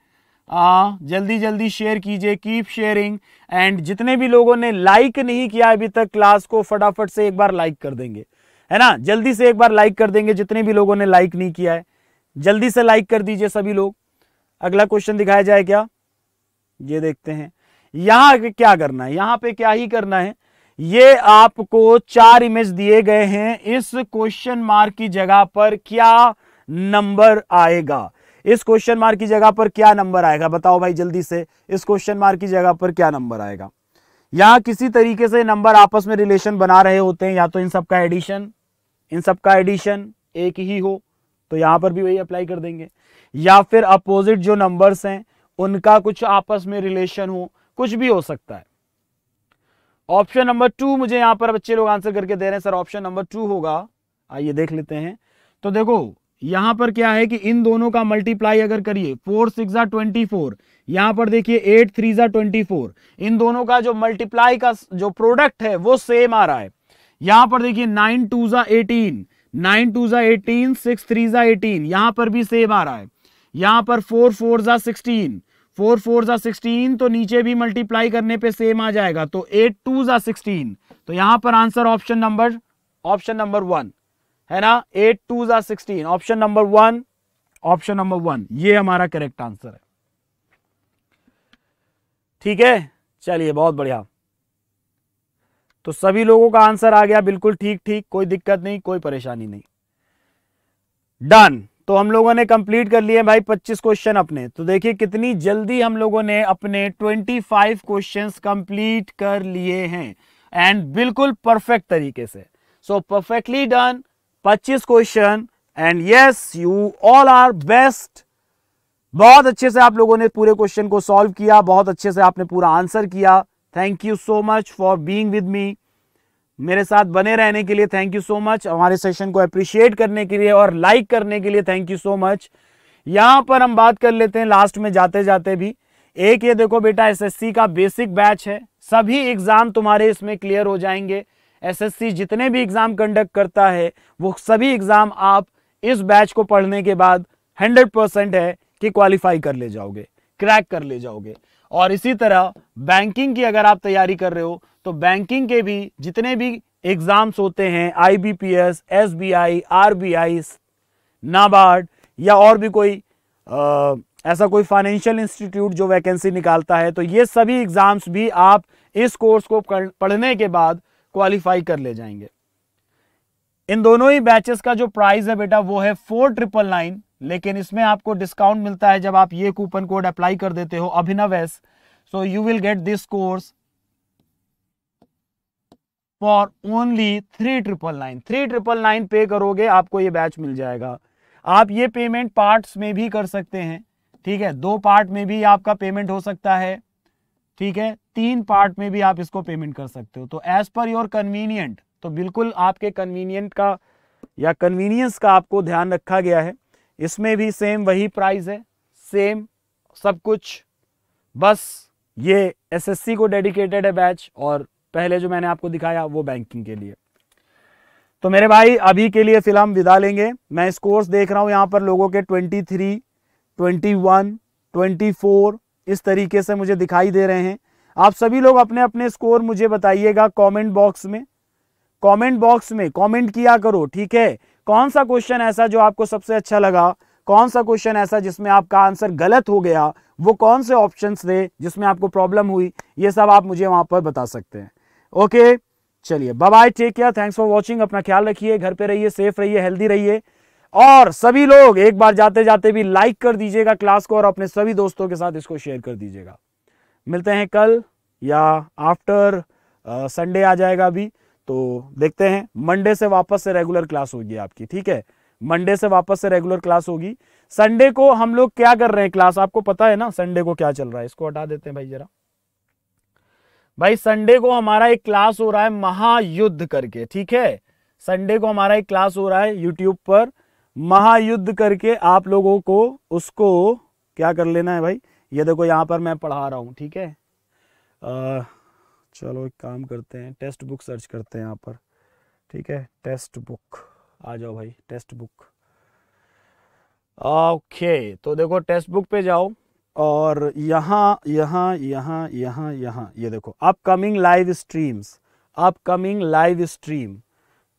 आ, हाँ, जल्दी जल्दी शेयर कीजिए कीप शेयरिंग एंड जितने भी लोगों ने लाइक नहीं किया अभी तक क्लास को फटाफट से एक बार लाइक कर देंगे है ना जल्दी से एक बार लाइक कर देंगे जितने भी लोगों ने लाइक नहीं किया है जल्दी से लाइक कर दीजिए सभी लोग अगला क्वेश्चन दिखाया जाए क्या ये देखते हैं यहां क्या करना है यहां पे क्या ही करना है ये आपको चार इमेज दिए गए हैं इस क्वेश्चन मार्क की जगह पर क्या नंबर आएगा इस क्वेश्चन मार्क की जगह पर क्या नंबर आएगा बताओ भाई जल्दी से इस क्वेश्चन मार्क की जगह पर क्या नंबर आएगा यहां किसी तरीके से नंबर आपस में रिलेशन बना रहे होते हैं या तो इन सबका एडिशन इन सब का एडिशन एक ही हो तो यहां पर भी वही अप्लाई कर देंगे या फिर अपोजिट जो नंबर्स हैं उनका कुछ आपस में रिलेशन हो कुछ भी हो सकता है ऑप्शन नंबर टू मुझे यहां पर बच्चे लोग आंसर करके दे रहे हैं सर ऑप्शन नंबर टू होगा आइए देख लेते हैं तो देखो यहां पर क्या है कि इन दोनों का मल्टीप्लाई अगर करिए फोर सिक्स ट्वेंटी फोर यहां पर देखिए एट थ्री जा ट्वेंटी फोर इन दोनों का जो मल्टीप्लाई का जो प्रोडक्ट है वो सेम आ रहा है यहां पर देखिए नाइन टू जा एटीन नाइन टू जा एटीन सिक्स थ्री जा एटीन यहां पर भी सेम आ रहा है यहां पर फोर फोर जा सिक्सटीन फोर फोर जा सिक्सटीन तो नीचे भी मल्टीप्लाई करने पे सेम आ जाएगा तो एट टू जा सिक्सटीन तो यहां पर answer option number option number one है ना एट टू जा sixteen option number one option number one ये हमारा करेक्ट आंसर है ठीक है चलिए बहुत बढ़िया तो सभी लोगों का आंसर आ गया बिल्कुल ठीक ठीक कोई दिक्कत नहीं कोई परेशानी नहीं डन तो हम लोगों ने कंप्लीट कर लिए भाई 25 क्वेश्चन अपने तो देखिए कितनी जल्दी हम लोगों ने अपने 25 क्वेश्चन कंप्लीट कर लिए हैं एंड बिल्कुल परफेक्ट तरीके से so perfectly done 25 question and yes you all are best बहुत अच्छे से आप लोगों ने पूरे क्वेश्चन को सॉल्व किया बहुत अच्छे से आपने पूरा आंसर किया thank you so much for being with me मेरे साथ बने रहने के लिए थैंक यू सो मच हमारे सेशन को अप्रिशिएट करने के लिए और लाइक करने के लिए थैंक यू सो मच यहां पर हम बात कर लेते हैं लास्ट में जाते जाते भी एक ये देखो बेटा एसएससी का बेसिक बैच है सभी एग्ज़ाम तुम्हारे इसमें क्लियर हो जाएंगे एसएससी जितने भी एग्ज़ाम कंडक्ट करता है वो सभी एग्ज़ाम आप इस बैच को पढ़ने के बाद हंड्रेड परसेंट है कि क्वालिफाई कर ले जाओगे क्रैक कर ले जाओगे और इसी तरह बैंकिंग की अगर आप तैयारी कर रहे हो तो बैंकिंग के भी जितने भी एग्जाम्स होते हैं आईबीपीएस, एसबीआई, आरबीआई, नाबार्ड या और भी कोई आ, ऐसा कोई फाइनेंशियल इंस्टीट्यूट जो वैकेंसी निकालता है तो ये सभी एग्जाम्स भी आप इस कोर्स को पढ़ने के बाद क्वालिफाई कर ले जाएंगे इन दोनों ही बैचेस का जो प्राइस है बेटा वो है फोर ट्रिपल नाइन लेकिन इसमें आपको डिस्काउंट मिलता है जब आप ये कूपन कोड अप्लाई कर देते हो Abhinav S so you will get this course for only three triple nine three triple nine pay करोगे आपको ये बैच मिल जाएगा आप ये पेमेंट पार्ट्स में भी कर सकते हैं ठीक है दो पार्ट में भी आपका पेमेंट हो सकता है ठीक है तीन पार्ट में भी आप इसको पेमेंट कर सकते हो तो एज पर योर कन्वीनियंट तो बिल्कुल आपके कन्वीनियंट का या कन्वीनियंस का आपको ध्यान रखा गया है इसमें भी सेम वही प्राइस है सेम सब कुछ बस ये एसएससी को डेडिकेटेड है बैच और पहले जो मैंने आपको दिखाया वो बैंकिंग के लिए तो मेरे भाई अभी के लिए फिलहाल विदा लेंगे मैं इस कोर्स देख रहा हूँ यहाँ पर लोगों के 23, 21, 24 इस तरीके से मुझे दिखाई दे रहे हैं आप सभी लोग अपने अपने स्कोर मुझे बताइएगा कमेंट बॉक्स में कमेंट बॉक्स में कमेंट किया करो ठीक है कौन सा क्वेश्चन ऐसा जो आपको सबसे अच्छा लगा कौन सा क्वेश्चन ऐसा जिसमें आपका आंसर गलत हो गया वो कौन से ऑप्शन थे जिसमें आपको प्रॉब्लम हुई ये सब आप मुझे वहां पर बता सकते हैं ओके चलिए bye bye take care thanks for watching अपना ख्याल रखिए घर पे रहिए सेफ रहिए हेल्दी रहिए और सभी लोग एक बार जाते जाते भी लाइक कर दीजिएगा क्लास को और अपने सभी दोस्तों के साथ इसको शेयर कर दीजिएगा मिलते हैं कल या आफ्टर संडे आ जाएगा अभी तो देखते हैं मंडे से वापस से रेगुलर क्लास होगी आपकी ठीक है मंडे से वापस से रेगुलर क्लास होगी संडे को हम लोग क्या कर रहे हैं क्लास आपको पता है ना संडे को क्या चल रहा है इसको हटा देते हैं भाई जरा भाई संडे को हमारा एक क्लास हो रहा है महायुद्ध करके ठीक है संडे को हमारा एक क्लास हो रहा है यूट्यूब पर महायुद्ध करके आप लोगों को उसको क्या कर लेना है भाई ये देखो यहां पर मैं पढ़ा रहा हूं ठीक है आ, चलो एक काम करते हैं टेस्ट बुक सर्च करते हैं यहाँ पर ठीक है टेस्ट बुक आ जाओ भाई टेस्ट बुक ओके तो देखो टेस्ट बुक पे जाओ और यहाँ यहाँ यहाँ यहाँ यहाँ ये देखो upcoming live streams upcoming live stream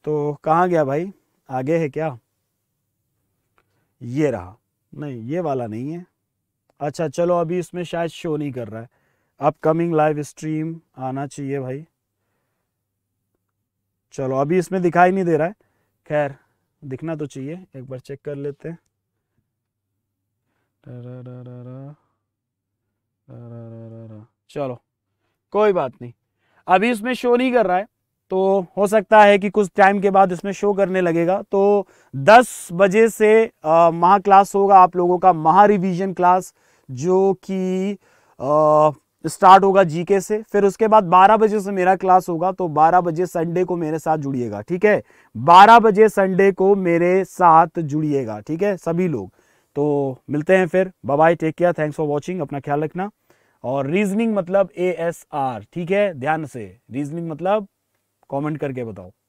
तो कहाँ गया भाई आगे है क्या ये रहा नहीं ये वाला नहीं है अच्छा चलो अभी इसमें शायद शो नहीं कर रहा है अपकमिंग लाइव स्ट्रीम आना चाहिए भाई चलो अभी इसमें दिखाई नहीं दे रहा है खैर दिखना तो चाहिए एक बार चेक कर लेते हैं चलो कोई बात नहीं अभी इसमें शो नहीं कर रहा है तो हो सकता है कि कुछ टाइम के बाद इसमें शो करने लगेगा तो 10 बजे से महा क्लास होगा आप लोगों का महा रिवीजन क्लास जो कि स्टार्ट होगा जीके से फिर उसके बाद 12 बजे से मेरा क्लास होगा तो 12 बजे संडे को मेरे साथ जुड़िएगा ठीक है 12 बजे संडे को मेरे साथ जुड़िएगा ठीक है सभी लोग तो मिलते हैं फिर bye take care thanks for watching अपना ख्याल रखना और रीजनिंग मतलब ए एस आर ठीक है ध्यान से रीजनिंग मतलब कॉमेंट करके बताओ